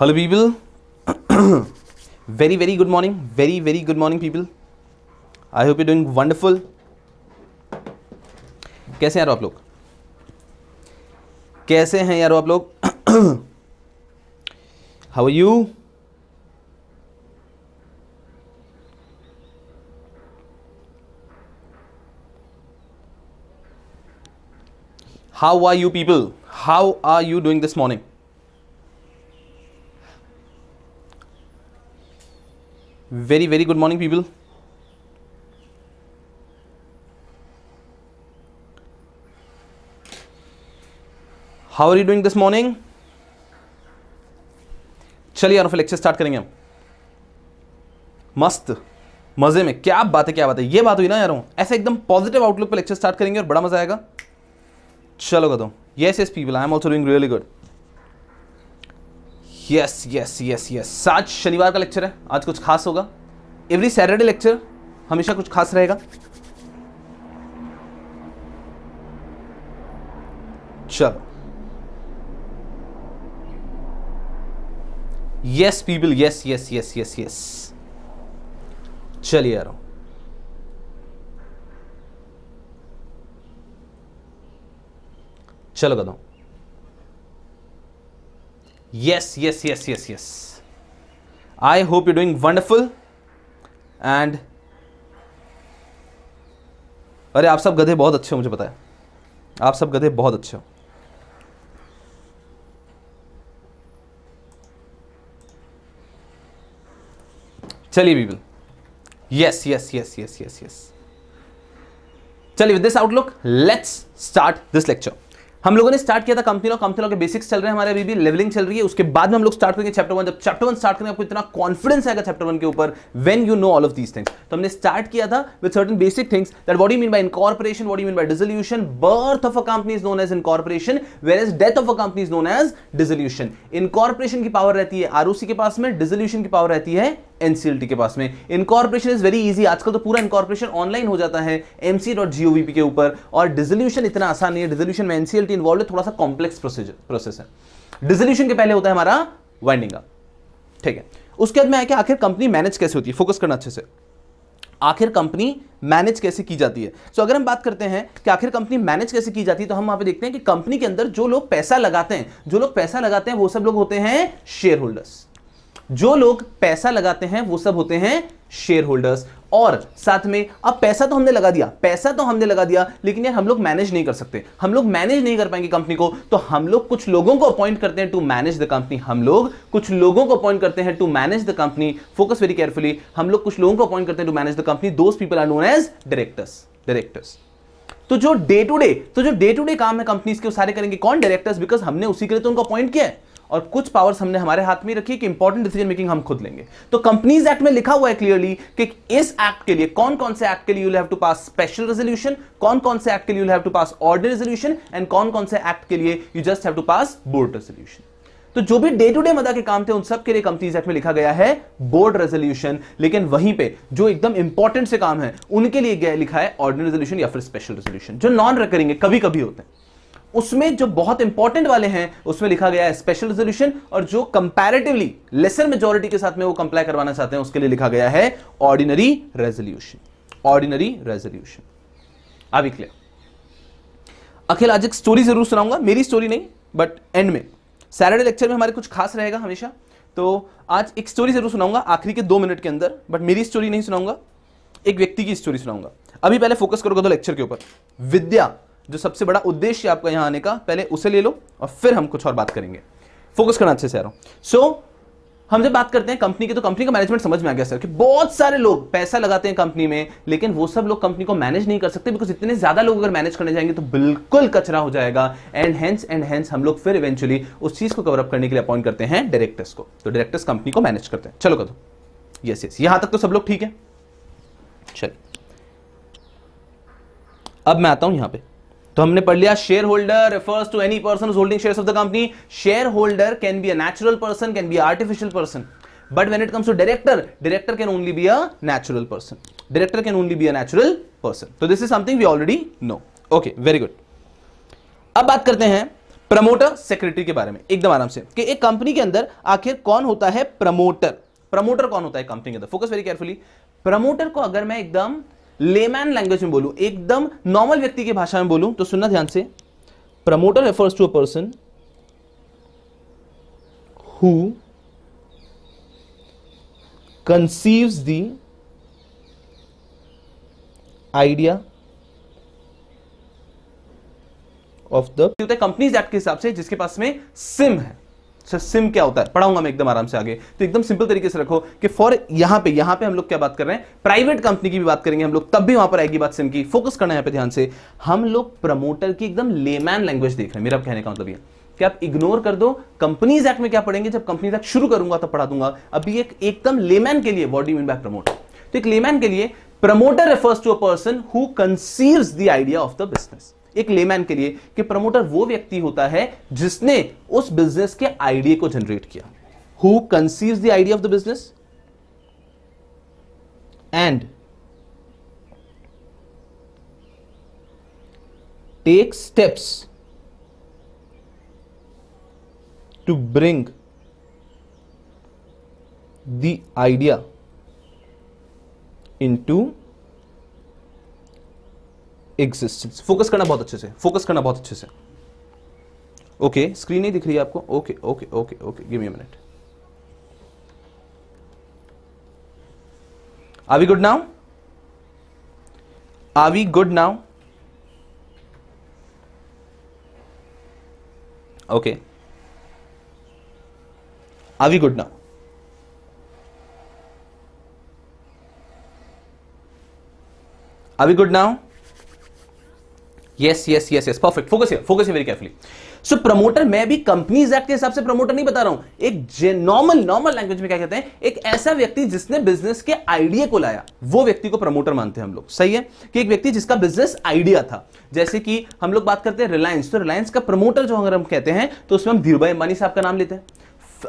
hello people very very good morning very very good morning people i hope you're doing wonderful कैसे हैं यार आप लोग कैसे हैं यार आप लोग how are you how are you people how are you doing this morning very very good morning people how are you doing this morning चलिए यार फिर लेक्चर स्टार्ट करेंगे हम मस्त मजे में क्या बात है क्या बात है ये बात हुई ना यार ऐसे एकदम पॉजिटिव आउटलुक पे लेक्चर स्टार्ट करेंगे और बड़ा मजा आएगा चलो कदम yes yes people I am also doing really good yes yes yes yes आज शनिवार का लेक्चर है आज कुछ खास होगा एवरी सैटरडे लेक्चर हमेशा कुछ खास रहेगा चलो yes people yes yes yes yes yes चलिए आ रहा हूं चलो कदम yes yes yes yes yes I hope you doing wonderful and अरे आप सब गधे बहुत अच्छे हो मुझे पता है आप सब गधे बहुत अच्छे हो चलिए people yes yes yes yes yes yes चलिए with this outlook let's start this lecture हम लोगों ने स्टार्ट किया था कंपनी लॉ कंपनी लॉ के बेसिक्स चल रहे हैं हमारे अभी भी लेवलिंग चल रही है उसके बाद में हम लोग स्टार्ट करेंगे चैप्टर वन जब चैप्टर वन स्टार्ट करेंगे आपको इतना कॉन्फिडेंस आएगा चैप्टर वन के ऊपर when you know all of these things तो हमने स्टार्ट किया था with certain basic things that what mean by incorporation what mean by dissolution birth of a company is known as incorporation whereas death of a company is known as dissolution incorporation की power रहती है ROC के पास में dissolution की power रहती है NCLT के पास में इनकॉर्पोरेशन इज वेरी इजी आजकल तो पूरा इनकॉर्पोरेशन ऑनलाइन हो जाता है एमसी डॉट जीओवीपी के ऊपर और डिजोल्यूशन इतना आसान नहीं है डिजोल्यूशन में एनसीएलटी इन्वॉल्व है थोड़ा सा कॉम्प्लेक्स प्रोसेस है डिजोल्यूशन के पहले होता है हमारा वाइंडिंग अप ठीक है उसके बाद में आया कि आखिर कंपनी मैनेज कैसे होती है फोकस करना अच्छे से आखिर कंपनी मैनेज कैसे की जाती है सो so, अगर हम बात करते हैं कि आखिर कंपनी मैनेज कैसे की जाती है तो हम वहां पे देखते हैं कि कंपनी के अंदर जो लोग पैसा लगाते हैं जो लोग पैसा लगाते हैं वो सब लोग होते हैं शेयर होल्डर्स जो लोग पैसा लगाते हैं वो सब होते हैं शेयर होल्डर्स और साथ में अब पैसा तो हमने लगा दिया पैसा तो हमने लगा दिया लेकिन यार हम लोग मैनेज नहीं कर सकते हम लोग मैनेज नहीं कर पाएंगे कंपनी को तो हम लोग कुछ लोगों को अपॉइंट करते हैं टू मैनेज द कंपनी हम लोग कुछ लोगों को अपॉइंट करते हैं to manage the company focus very carefully हम लोग कुछ लोगों को अपॉइंट करते हैं to manage the company those people are known as directors directors तो जो डे टू डे तो जो डे टू डे काम है कंपनीज के वो सारे करेंगे कौन डायरेक्टर्स बिकॉज हमने उसी के लिए तो उनको अपॉइंट किया है और कुछ पावर्स हमने हमारे हाथ में रखी कि इंपॉर्टेंट डिसीजन मेकिंग हम खुद लेंगे तो कंपनीज एक्ट में लिखा हुआ है क्लियरली कि इस एक्ट के लिए कौन कौन से एक्ट के लिए you have to pass special resolution कौन कौन से एक्ट के लिए you have to pass order resolution and कौन कौन से एक्ट के लिए you just have to pass board resolution तो जो भी डे टू डे मदा के काम थे उन सब के लिए कंपनीज एक्ट में लिखा गया है बोर्ड रेजोल्यूशन लेकिन वहीं पे जो एकदम इंपॉर्टेंट से काम है उनके लिए लिखा है ऑर्डिनरी रेजोल्यूशन या फिर स्पेशल रेजोल्यूशन जो नॉन रिकरिंग है कभी कभी होते हैं उसमें जो बहुत इंपॉर्टेंट वाले हैं उसमें लिखा गया है स्पेशल रेजोल्यूशन और जो कंपैरेटिवली लेसर मेजोरिटी के साथ में वो कंप्लाई करवाना चाहते हैं उसके लिए लिखा गया है ऑर्डिनरी रेजोल्यूशन ऑर्डिनरी रेजोल्यूशन अभी क्लियर अखिल आज एक स्टोरी जरूर सुनाऊंगा मेरी स्टोरी नहीं बट एंड में सैटरडे लेक्चर में हमारे कुछ खास रहेगा हमेशा तो आज एक स्टोरी जरूर सुनाऊंगा आखिरी के दो मिनट के अंदर बट मेरी स्टोरी नहीं सुनाऊंगा एक व्यक्ति की स्टोरी सुनाऊंगा अभी पहले फोकस करोगे तो लेक्चर के ऊपर विद्या जो सबसे बड़ा उद्देश्य आपका यहां आने का पहले उसे ले लो और फिर हम कुछ और बात करेंगे फोकस करना अच्छे से आ रहा सो so, हम जब बात करते हैं कंपनी की तो कंपनी का मैनेजमेंट समझ में आ गया सर कि बहुत सारे लोग पैसा लगाते हैं कंपनी में लेकिन वो सब लोग कंपनी को मैनेज नहीं कर सकते बिकॉज इतने ज्यादा लोग अगर मैनेज करने जाएंगे तो बिल्कुल कचरा हो जाएगा एंड हेंस एंड हेंस हम लोग फिर इवेंचुअली उस चीज को कवरअप करने के लिए अपॉइंट करते हैं डायरेक्टर्स को तो डायरेक्टर्स कंपनी को मैनेज करते हैं चलो कदम यस यस यहां तक तो सब लोग ठीक है चलिए अब मैं आता हूं यहां पर तो हमने पढ़ लिया shareholder refers to any person holding share of the company shareholder can be a natural person can be artificial person but when it comes to director director can only be a natural person director can only be a natural person तो this is something we already know okay very good अब बात करते हैं promoter secretary के बारे में एकदम आराम से कि एक कंपनी के अंदर आखिर कौन होता है प्रमोटर प्रमोटर कौन होता है कंपनी के अंदर फोकस वेरी केयरफुली प्रमोटर को अगर मैं एकदम लेमैन लैंग्वेज में बोलूं एकदम नॉर्मल व्यक्ति की भाषा में बोलूं तो सुनना ध्यान से promoter refers to a person who conceives the idea of the companies act के हिसाब से जिसके पास में सिम है अच्छा सिम क्या होता है पढ़ाऊंगा मैं एकदम आराम से आगे तो एकदम सिंपल तरीके से रखो कि फॉर यहां पे यहां पे हम लोग क्या बात कर रहे हैं प्राइवेट कंपनी की भी बात करेंगे हम लोग तब भी वहां पर आएगी बात सिम की फोकस करना यहां पे ध्यान से हम लोग प्रमोटर की एकदम लेमैन लैंग्वेज देख रहे हैं मेरा कहने का मतलब ये कि आप इग्नोर कर दो कंपनीज एक्ट में क्या पढ़ेंगे जब कंपनीज एक्ट शुरू करूंगा तब तो पढ़ा दूंगा अभी एक एकदम लेमैन के लिए what do mean by promoter तो एक लेमैन के लिए promoter refers to a person who conceives the idea of the business एक लेमैन के लिए कि प्रमोटर वो व्यक्ति होता है जिसने उस बिजनेस के आइडिया को जनरेट किया who conceive the idea of the business and take steps to bring idea into existence focus करना बहुत अच्छे से फोकस करना बहुत अच्छे से ओके okay, स्क्रीन नहीं दिख रही है आपको okay okay okay okay give me minute are we good now are we good now okay are we good now are we good now yes yes yes yes perfect focus here focus here very carefully so promoter मैं भी companies act के हिसाब से promoter नहीं बता रहा हूं एक नॉर्मल नॉर्मल लैंग्वेज में क्या कहते हैं एक ऐसा व्यक्ति जिसने बिजनेस के आइडिया को लाया वो व्यक्ति को प्रमोटर मानते हैं हम लोग सही है कि एक व्यक्ति जिसका बिजनेस आइडिया था जैसे कि हम लोग बात करते हैं रिलायंस तो रिलायंस का प्रमोटर जो अगर हम कहते हैं तो उसमें हम धीरूभाई अंबानी साहब का नाम लेते हैं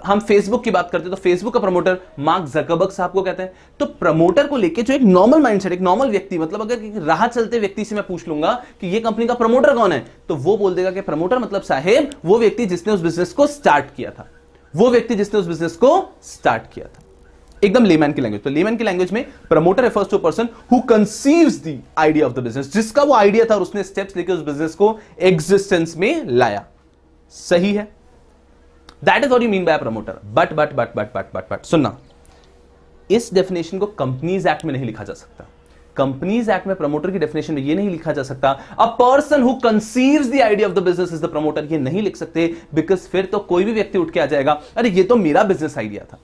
हम फेसबुक की बात करते हैं तो फेसबुक का प्रमोटर मार्क जकबर्ग साहब को कहते हैं तो प्रमोटर को लेके जो एक नॉर्मल माइंडसेट एक नॉर्मल व्यक्ति मतलब अगर राह चलते व्यक्ति से मैं पूछ लूंगा कि ये कंपनी का प्रमोटर कौन है तो वो बोल देगा कि प्रमोटर मतलब साहेब वो व्यक्ति जिसने उस बिजनेस को स्टार्ट किया था वो व्यक्ति जिसने उस बिजनेस को स्टार्ट किया था एकदम लेमैन की लैंग्वेज तो लेमैन की लैंग्वेज में promoter refers to person who conceives the idea of the business जिसका वो आइडिया था और उसने स्टेप्स लेके उस बिजनेस को एग्जिस्टेंस में लाया सही है that is what you mean by promoter but but but but but but but सुनना इस डेफिनेशन को कंपनीज एक्ट में नहीं लिखा जा सकता कंपनीज एक्ट में प्रमोटर की डेफिनेशन में ये नहीं लिखा जा सकता a person who conceive the idea of the business is the promoter ये नहीं लिख सकते बिकॉज फिर तो कोई भी व्यक्ति उठ के आ जाएगा अरे ये तो मेरा बिजनेस आइडिया था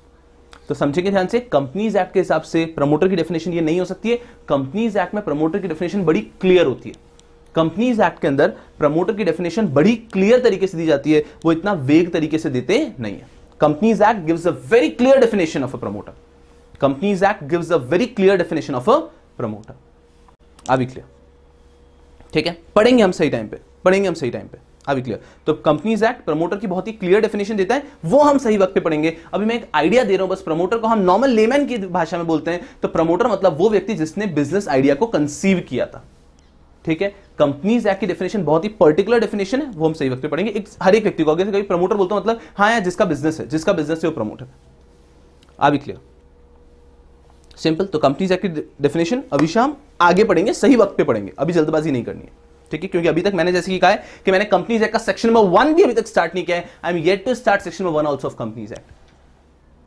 तो समझेंगे ध्यान से कंपनीज एक्ट के हिसाब से प्रमोटर की डेफिनेशन ये नहीं हो सकती है कंपनीज एक्ट में प्रमोटर की डेफिनेशन बड़ी क्लियर होती है कंपनीज एक्ट के अंदर प्रमोटर की डेफिनेशन बड़ी क्लियर तरीके से दी जाती है वो इतना वेग तरीके से देते नहीं है companies act gives a very clear definition of a promoter companies act gives a very clear definition of a promoter अभी क्लियर ठीक है पढ़ेंगे हम सही टाइम पे पढ़ेंगे हम सही टाइम पे अभी क्लियर तो कंपनीज एक्ट प्रमोटर की बहुत ही क्लियर डेफिनेशन देता है वो हम सही वक्त पे पढ़ेंगे अभी मैं एक आइडिया दे रहा हूं बस प्रमोटर को हम नॉर्मल लेमैन की भाषा में बोलते हैं तो प्रमोटर मतलब वो व्यक्ति जिसने बिजनेस आइडिया को कंसीव किया था ठीक है कंपनीज एक्ट की डेफिनेशन बहुत ही पर्टिकुलर डेफिनेशन है वो हम सही वक्त पे पढ़ेंगे एक हर एक व्यक्ति को अगर कभी प्रमोटर बोलता हूं मतलब हाँ यार जिसका बिजनेस है जिसका बिजनेस है वो प्रमोटर आ भी क्लियर सिंपल तो कंपनीज एक्ट की डेफिनेशन अभी शाम आगे पढ़ेंगे सही वक्त पे पढ़ेंगे अभी जल्दबाजी नहीं करनी है ठीक है क्योंकि अभी तक मैंने जैसे कि कहा है कि मैंने कंपनीज एक्ट का सेक्शन नंबर वन भी अभी तक स्टार्ट नहीं किया है I am yet to start section number one also of companies act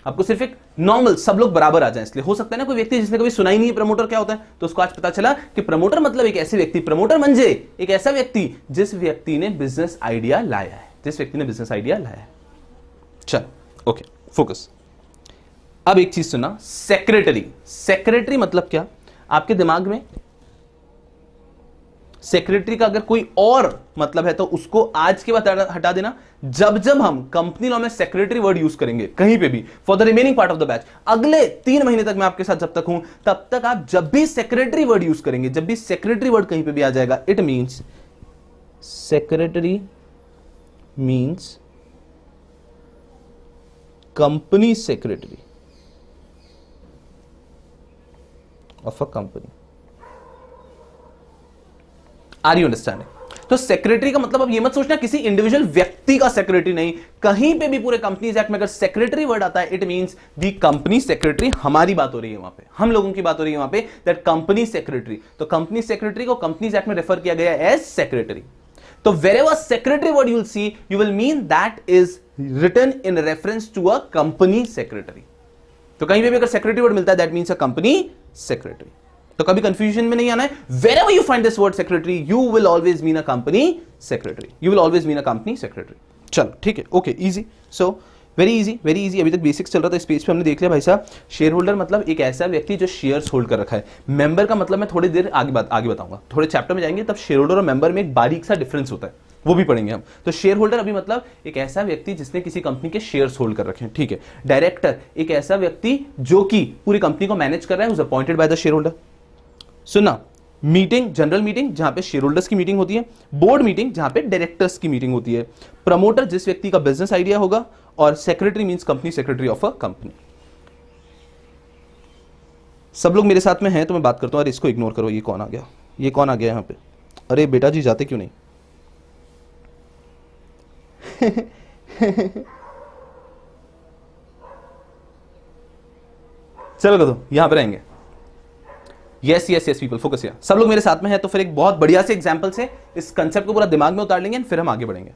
आपको सिर्फ एक नॉर्मल सब लोग बराबर आ जाए इसलिए हो सकता है ना कोई व्यक्ति जिसने कभी सुनाई नहीं है प्रमोटर क्या होता है तो उसको आज पता चला कि प्रमोटर मतलब एक ऐसे व्यक्ति प्रमोटर मंजे एक ऐसा व्यक्ति जिस व्यक्ति ने बिजनेस आइडिया लाया है जिस व्यक्ति ने बिजनेस आइडिया लाया है चल ओके फोकस अब एक चीज सुना सेक्रेटरी सेक्रेटरी मतलब क्या आपके दिमाग में सेक्रेटरी का अगर कोई और मतलब है तो उसको आज के बाद हटा देना जब जब हम कंपनी लॉ में सेक्रेटरी वर्ड यूज करेंगे कहीं पे भी for the remaining part of the batch अगले तीन महीने तक मैं आपके साथ जब तक हूं तब तक आप जब भी सेक्रेटरी वर्ड यूज करेंगे जब भी सेक्रेटरी वर्ड कहीं पे भी आ जाएगा it means secretary means company secretary of a company are you understand तो सेक्रेटरी का मतलब अब ये मत सोचना किसी इंडिविजुअल व्यक्ति का सेक्रेटरी नहीं कहीं पे भी पूरे कंपनीज एक्ट में अगर सेक्रेटरी वर्ड आता है it means the company secretary हमारी बात हो रही है वहां पे हम लोगों की बात हो रही है वहां पे दैट कंपनी सेक्रेटरी तो कंपनी सेक्रेटरी को कंपनीज एक्ट में रेफर किया गया एज सेक्रेटरी तो wherever secretary word you'll see you will mean that is written in reference to a company secretary तो कहीं पे भी अगर सेक्रेटरी वर्ड मिलता है that means a company secretary तो कभी कंफ्यूजन में नहीं आना है wherever you find this word secretary you will always mean a company secretary you will always mean a company secretary चलो ठीक है okay easy so very easy very easy अभी तक बेसिक्स चल रहा था इस पेज पे हमने देख लिया भाई साहब शेयर होल्डर मतलब एक ऐसा व्यक्ति जो शेयर्स होल्ड कर रखा है मेंबर का मतलब मैं थोड़ी देर आगे बात आगे बताऊंगा थोड़े चैप्टर में जाएंगे तब शेयर होल्डर और मेंबर में एक बारीक सा डिफरेंस होता है वो भी पढ़ेंगे हम तो शेयर होल्डर अभी मतलब एक ऐसा व्यक्ति जिसने किसी कंपनी के शेयर्स होल्ड कर रखे हैं ठीक है डायरेक्टर एक ऐसा व्यक्ति जो कि पूरी कंपनी को मैनेज कर रहा है is appointed by the share holder सुना मीटिंग जनरल मीटिंग जहां पे शेयर होल्डर्स की मीटिंग होती है बोर्ड मीटिंग जहां पे डायरेक्टर्स की मीटिंग होती है प्रमोटर जिस व्यक्ति का बिजनेस आइडिया होगा और secretary means company secretary of a company सब लोग मेरे साथ में हैं तो मैं बात करता हूं अरे इसको इग्नोर करो ये कौन आ गया ये कौन आ गया यहां पे अरे बेटा जी जाते क्यों नहीं चलो कदो यहां पर रहेंगे yes yes yes people focus या सब लोग मेरे साथ में है तो फिर एक बहुत बढ़िया से एग्जाम्पल से इस कंसेप्ट को पूरा दिमाग में उतार लेंगे फिर हम आगे बढ़ेंगे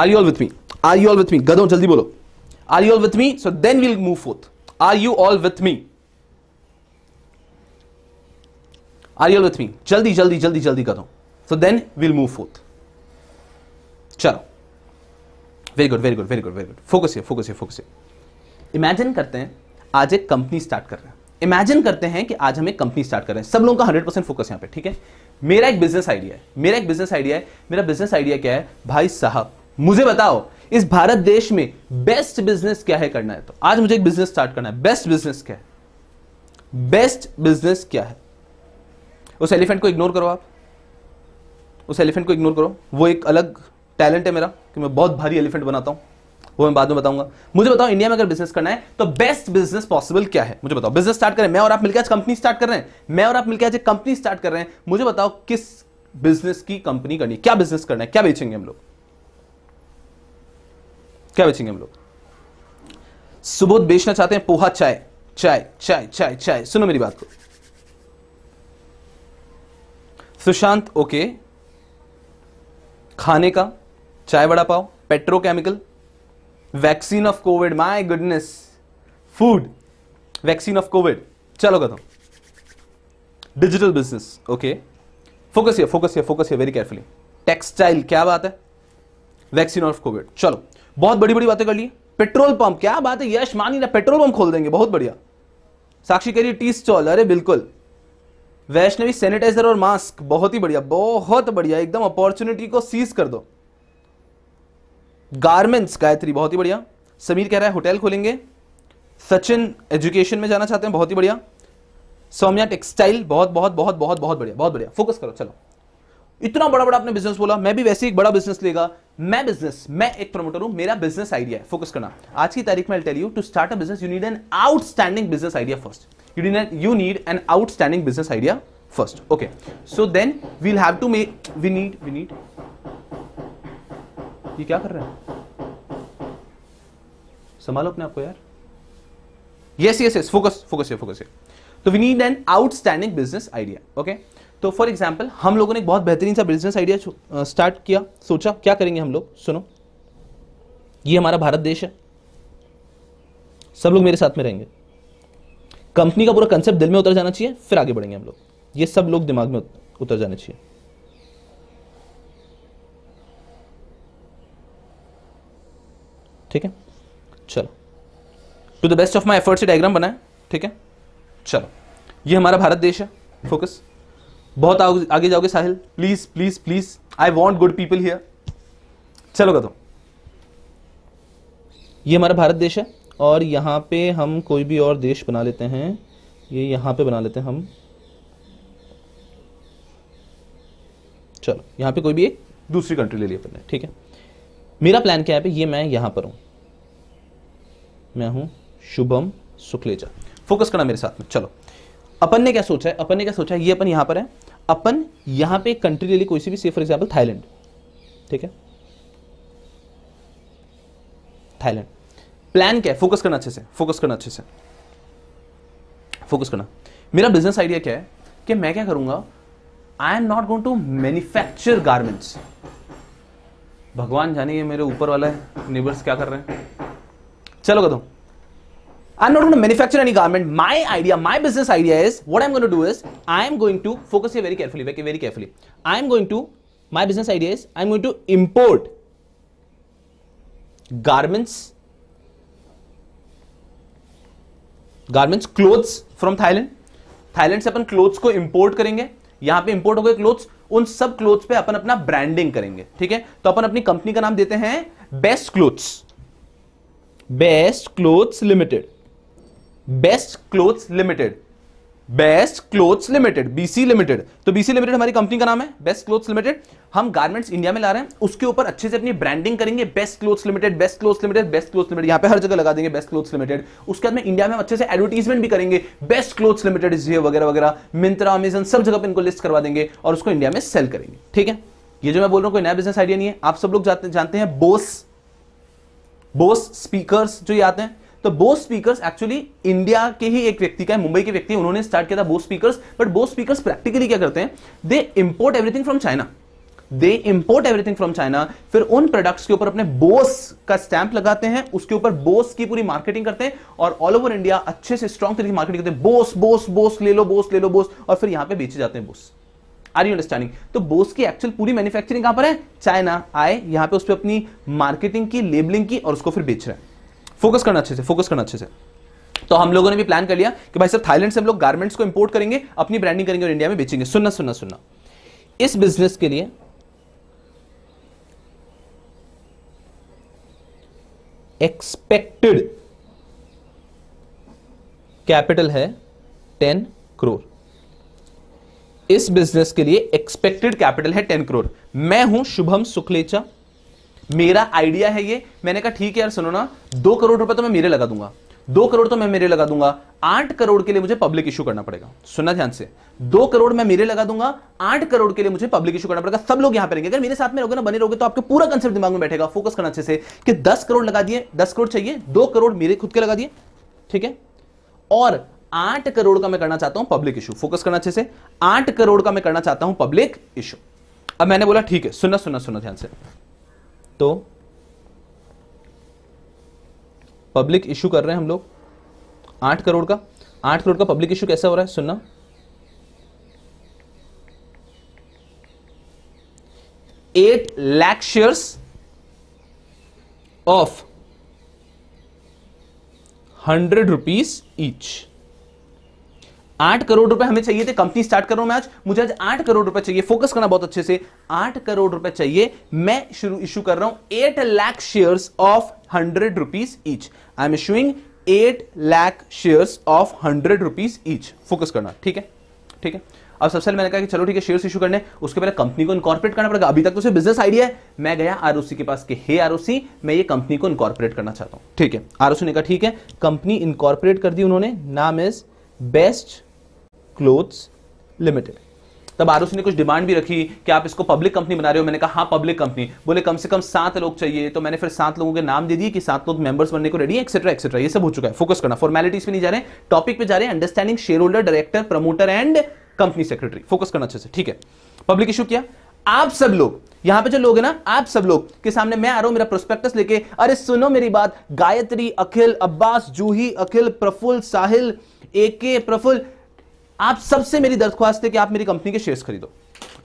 are you all with me are you all with me गदो जल्दी बोलो are you all with me so then will move forth are you all with me are you all with me जल्दी जल्दी जल्दी जल्दी गदो so then will move forth चलो very good very good very good very good focus है focus है focus है imagine करते हैं आज एक कंपनी स्टार्ट कर रहे हैं इमेजिन करते हैं कि आज हम एक कंपनी स्टार्ट कर रहे हैं सब लोगों का हंड्रेड परसेंट फोकस यहां पे ठीक है मेरा एक बिजनेस आइडिया है मेरा एक बिजनेस आइडिया है मेरा बिजनेस आइडिया क्या है भाई साहब मुझे बताओ इस भारत देश में बेस्ट बिजनेस क्या है करना है तो आज मुझे एक बिजनेस स्टार्ट करना है बेस्ट बिजनेस क्या है बेस्ट बिजनेस क्या है उस एलिफेंट को इग्नोर करो आप उस एलिफेंट को इग्नोर करो वो एक अलग टैलेंट है मेरा कि मैं बहुत भारी एलिफेंट बनाता हूं वो मैं बाद में बताऊंगा मुझे बताओ इंडिया में अगर बिजनेस करना है तो बेस्ट बिजनेस पॉसिबल क्या है मुझे बताओ बिजनेस स्टार्ट करें मैं और आप मिलकर आज कंपनी स्टार्ट कर रहे हैं मैं और आप मिलकर आज कंपनी स्टार्ट कर रहे हैं मुझे बताओ किस बिजनेस की कंपनी करनी है क्या बिजनेस करना है क्या बेचेंगे हम लोग क्या बेचेंगे हम लोग सुबोध बेचना चाहते हैं पोहा चाय चाय चाय चाय चाय सुनो मेरी बात को सुशांत ओके खाने का चाय vada pav petrochemical vaccine of Covid my goodness food vaccine of Covid चलो हूं डिजिटल बिजनेस ओके फोकस ये फोकस ये फोकस ये वेरी केयरफुली टेक्सटाइल क्या बात है वैक्सीन ऑफ कोविड चलो बहुत बड़ी बड़ी बातें कर ली पेट्रोल पंप क्या बात है यश मानी ना पेट्रोल पंप खोल देंगे बहुत बढ़िया साक्षी कह रही टी स्टॉल अरे बिल्कुल वैष्णवी सैनिटाइजर और मास्क बहुत ही बढ़िया बहुत बढ़िया एकदम अपॉर्चुनिटी को सीज कर दो गारमेंट्स गायत्री बहुत ही बढ़िया समीर कह रहा है होटल खोलेंगे सचिन एजुकेशन में जाना चाहते हैं बहुत ही बढ़िया सौम्या टेक्सटाइल बहुत बहुत बहुत बहुत बहुत बढ़िया बहुत बढ़िया फोकस करो चलो इतना बड़ा बड़ा आपने बिजनेस बोला मैं भी वैसे एक बड़ा बिजनेस लेगा मैं बिजनेस मैं एक प्रमोटर हूं मेरा बिजनेस आइडिया है फोकस करना आज की तारीख में tell you to start a business you need an outstanding business idea first you need you need an outstanding business idea first okay so then we'll have to make we need we need ये क्या कर रहे हैं संभालो अपने आपको यार yes yes yes focus focus है फोकस है तो we need an outstanding business idea okay तो फॉर एग्जाम्पल हम लोगों ने एक बहुत बेहतरीन सा बिजनेस आइडिया स्टार्ट किया सोचा क्या करेंगे हम लोग सुनो ये हमारा भारत देश है सब लोग मेरे साथ में रहेंगे कंपनी का पूरा कंसेप्ट दिल में उतर जाना चाहिए फिर आगे बढ़ेंगे हम लोग ये सब लोग दिमाग में उतर जाना चाहिए ठीक है चलो to the best of my effort से डायग्राम बनाए ठीक है चलो ये हमारा भारत देश है फोकस बहुत आगे जाओगे Sahil please please please I want good people here चलो कदम ये हमारा भारत देश है और यहाँ पे हम कोई भी और देश बना लेते हैं ये यहाँ पे बना लेते हैं हम चलो यहाँ पे कोई भी एक दूसरी कंट्री ले लिया अपने ठीक है मेरा प्लान क्या है ये मैं यहां पर हूं मैं हूं शुभम सुखलेजा फोकस करना मेरे साथ में चलो अपन ने क्या सोचा है अपन ने क्या सोचा है ये अपन यहां पर है अपन यहां पे कंट्री ले ली कोई सी भी से फॉर एग्जाम्पल थाईलैंड ठीक है थाईलैंड प्लान क्या है फोकस करना अच्छे से फोकस करना अच्छे से फोकस करना मेरा बिजनेस आइडिया क्या है कि मैं क्या करूंगा I am not going to manufacture garments भगवान जाने ये मेरे ऊपर वाला है नेबर्स क्या कर रहे हैं चलो कदम I'm not going to manufacture any garment. My idea, my business idea is what I'm going to do is I am going to focus here very carefully, very, very carefully. I am going to, my business idea is I'm going to import garments, garments, clothes from Thailand. Thailand से अपन clothes को import करेंगे यहां पे import हो गए clothes उन सब क्लोथ्स पे अपन अपना ब्रांडिंग करेंगे ठीक है तो अपन अपनी कंपनी का नाम देते हैं best clothes best clothes limited best clothes limited best clothes limited BC limited तो बीसी लिमिटेड हमारी कंपनी का नाम है बेस्ट क्लोथ्स लिमिटेड हम गारमेंट्स इंडिया में ला रहे हैं उसके ऊपर अच्छे से अपनी ब्रांडिंग करेंगे best clothes limited best clothes limited best clothes limited यहाँ पे हर जगह लगा देंगे बेस्ट क्लोथ्स लिमिटेड उसके बाद में इंडिया में अच्छे से एडवर्टीजमेंट भी करेंगे बेस्ट क्लोथ्स लिमिटेड जी वगैरह वगैरह मिंत्रा अमेजन सब जगह पर इनको लिस्ट करवा देंगे और उसको इंडिया में सेल करेंगे ठीक है ये जो मैं बोल रहा हूँ कोई नया बिजनेस आइडिया नहीं है आप सब लोग जानते हैं बोस बोस स्पीकर्स जो ये आते हैं तो बोस स्पीकर्स एक्चुअली इंडिया के ही एक व्यक्ति का है मुंबई के व्यक्ति उन्होंने स्टार्ट किया था Bose speakers but Bose speakers practically क्या करते हैं they import everything from China they import everything from China फिर उन प्रोडक्ट्स के ऊपर अपने बोस का स्टैंप लगाते हैं उसके ऊपर बोस की पूरी मार्केटिंग करते हैं और ऑल ओवर इंडिया अच्छे से स्ट्रॉन्ग तरीके की मार्केटिंग करते हैं बोस बोस बोस ले लो बोस ले लो बोस और फिर यहां पे बेचे जाते हैं बोस आर यू अंडरस्टैंडिंग तो बोस की एक्चुअल पूरी मैन्युफैक्चरिंग कहां पर है चाइना आए यहां पे उस पर अपनी मार्केटिंग की लेबलिंग की और उसको फिर बेच रहे हैं फोकस करना अच्छे से फोकस करना अच्छे से तो हम लोगों ने भी प्लान कर लिया कि भाई साहब थाईलैंड से हम लोग गारमेंट्स को इंपोर्ट करेंगे अपनी ब्रांडिंग करेंगे और इंडिया में बेचेंगे सुनना सुनना सुनना इस बिजनेस के लिए एक्सपेक्टेड कैपिटल है टेन करोड़ इस बिजनेस के लिए एक्सपेक्टेड कैपिटल है टेन करोड़ मैं हूं शुभम सुखलेचा मेरा आइडिया है ये मैंने कहा ठीक है यार सुनो ना दो करोड़ रुपए तो मैं मेरे लगा दूंगा दो करोड़ तो मैं मेरे लगा दूंगा आठ करोड़ के लिए मुझे पब्लिक इशू करना पड़ेगा सुनना ध्यान से दो करोड़ मैं मेरे लगा दूंगा आठ करोड़ के लिए मुझे पब्लिक इशू करना पड़ेगा सब लोग यहां पर रहेंगे अगर मेरे साथ में रहोगे ना बने रहोगे तो आपके पूरा कंसेप्ट दिमाग में बैठेगा फोकस करना अच्छे से कि दस करोड़ लगा दिए दस करोड़ चाहिए दो करोड़ मेरे खुद के लगा दिए ठीक है और आठ करोड़ का मैं करना चाहता हूं पब्लिक इशू फोकस करना अच्छे से आठ करोड़ का मैं करना चाहता हूं पब्लिक इशू अब मैंने बोला ठीक है सुनना सुनना सुनना ध्यान से तो पब्लिक इशू कर रहे हैं हम लोग आठ करोड़ का आठ करोड़ का पब्लिक इशू कैसा हो रहा है सुनना eight lakh shares of hundred rupees each आठ करोड़ रुपए हमें चाहिए थे कंपनी स्टार्ट कर रहा हूं मैं आज मुझे आज आठ करोड़ रुपए चाहिए फोकस करना बहुत अच्छे से आठ करोड़ रुपए चाहिए मैं शुरू इशू कर रहा हूं eight lakh shares of hundred rupees each I am issuing eight lakh share of hundred rupees each focus करना ठीक है ठीक है अब सबसे पहले मैंने कहा कि चलो ठीक है शेयर्स इशू करने उसके पहले कंपनी को इनकॉर्पोरेट करना पड़ेगा अभी तक तो उसे बिजनेस आइडिया है मैं गया आरओसी के पास कि हे आरओसी मैं ये कंपनी को इनकॉर्पोरेट करना चाहता हूं ठीक है आरओसी ने कहा ठीक है कंपनी इनकॉर्पोरेट कर दी उन्होंने नाम इज बेस्ट क्लोथ्स लिमिटेड तब आर ने कुछ डिमांड भी रखी कि आप इसको पब्लिक कंपनी बना रहे हो मैंने कहा हाँ पब्लिक कंपनी बोले कम से कम सात लोग चाहिए तो मैंने फिर सात लोगों के नाम दे दिए कि सात लोग मेंबर्स बनने को रेडी एक्सेट्रा एक्सेट्रा ये सब हो चुका है फोकस करना फॉर्मेलिटीज में नहीं जा रहे टॉपिक पे जा रहे हैं understanding share holder director promoter and company secretary focus करना अच्छे से ठीक है पब्लिक इशू किया आप सब लोग यहां पे जो लोग हैं ना आप सब लोग के सामने मैं आ रहा हूं मेरा प्रोस्पेक्टस लेके अरे सुनो मेरी बात गायत्री अखिल अब्बास जूही अखिल प्रफुल साहिल एके प्रफुल आप सबसे मेरी दरख्वास्त है कि आप मेरी कंपनी के शेयर्स खरीदो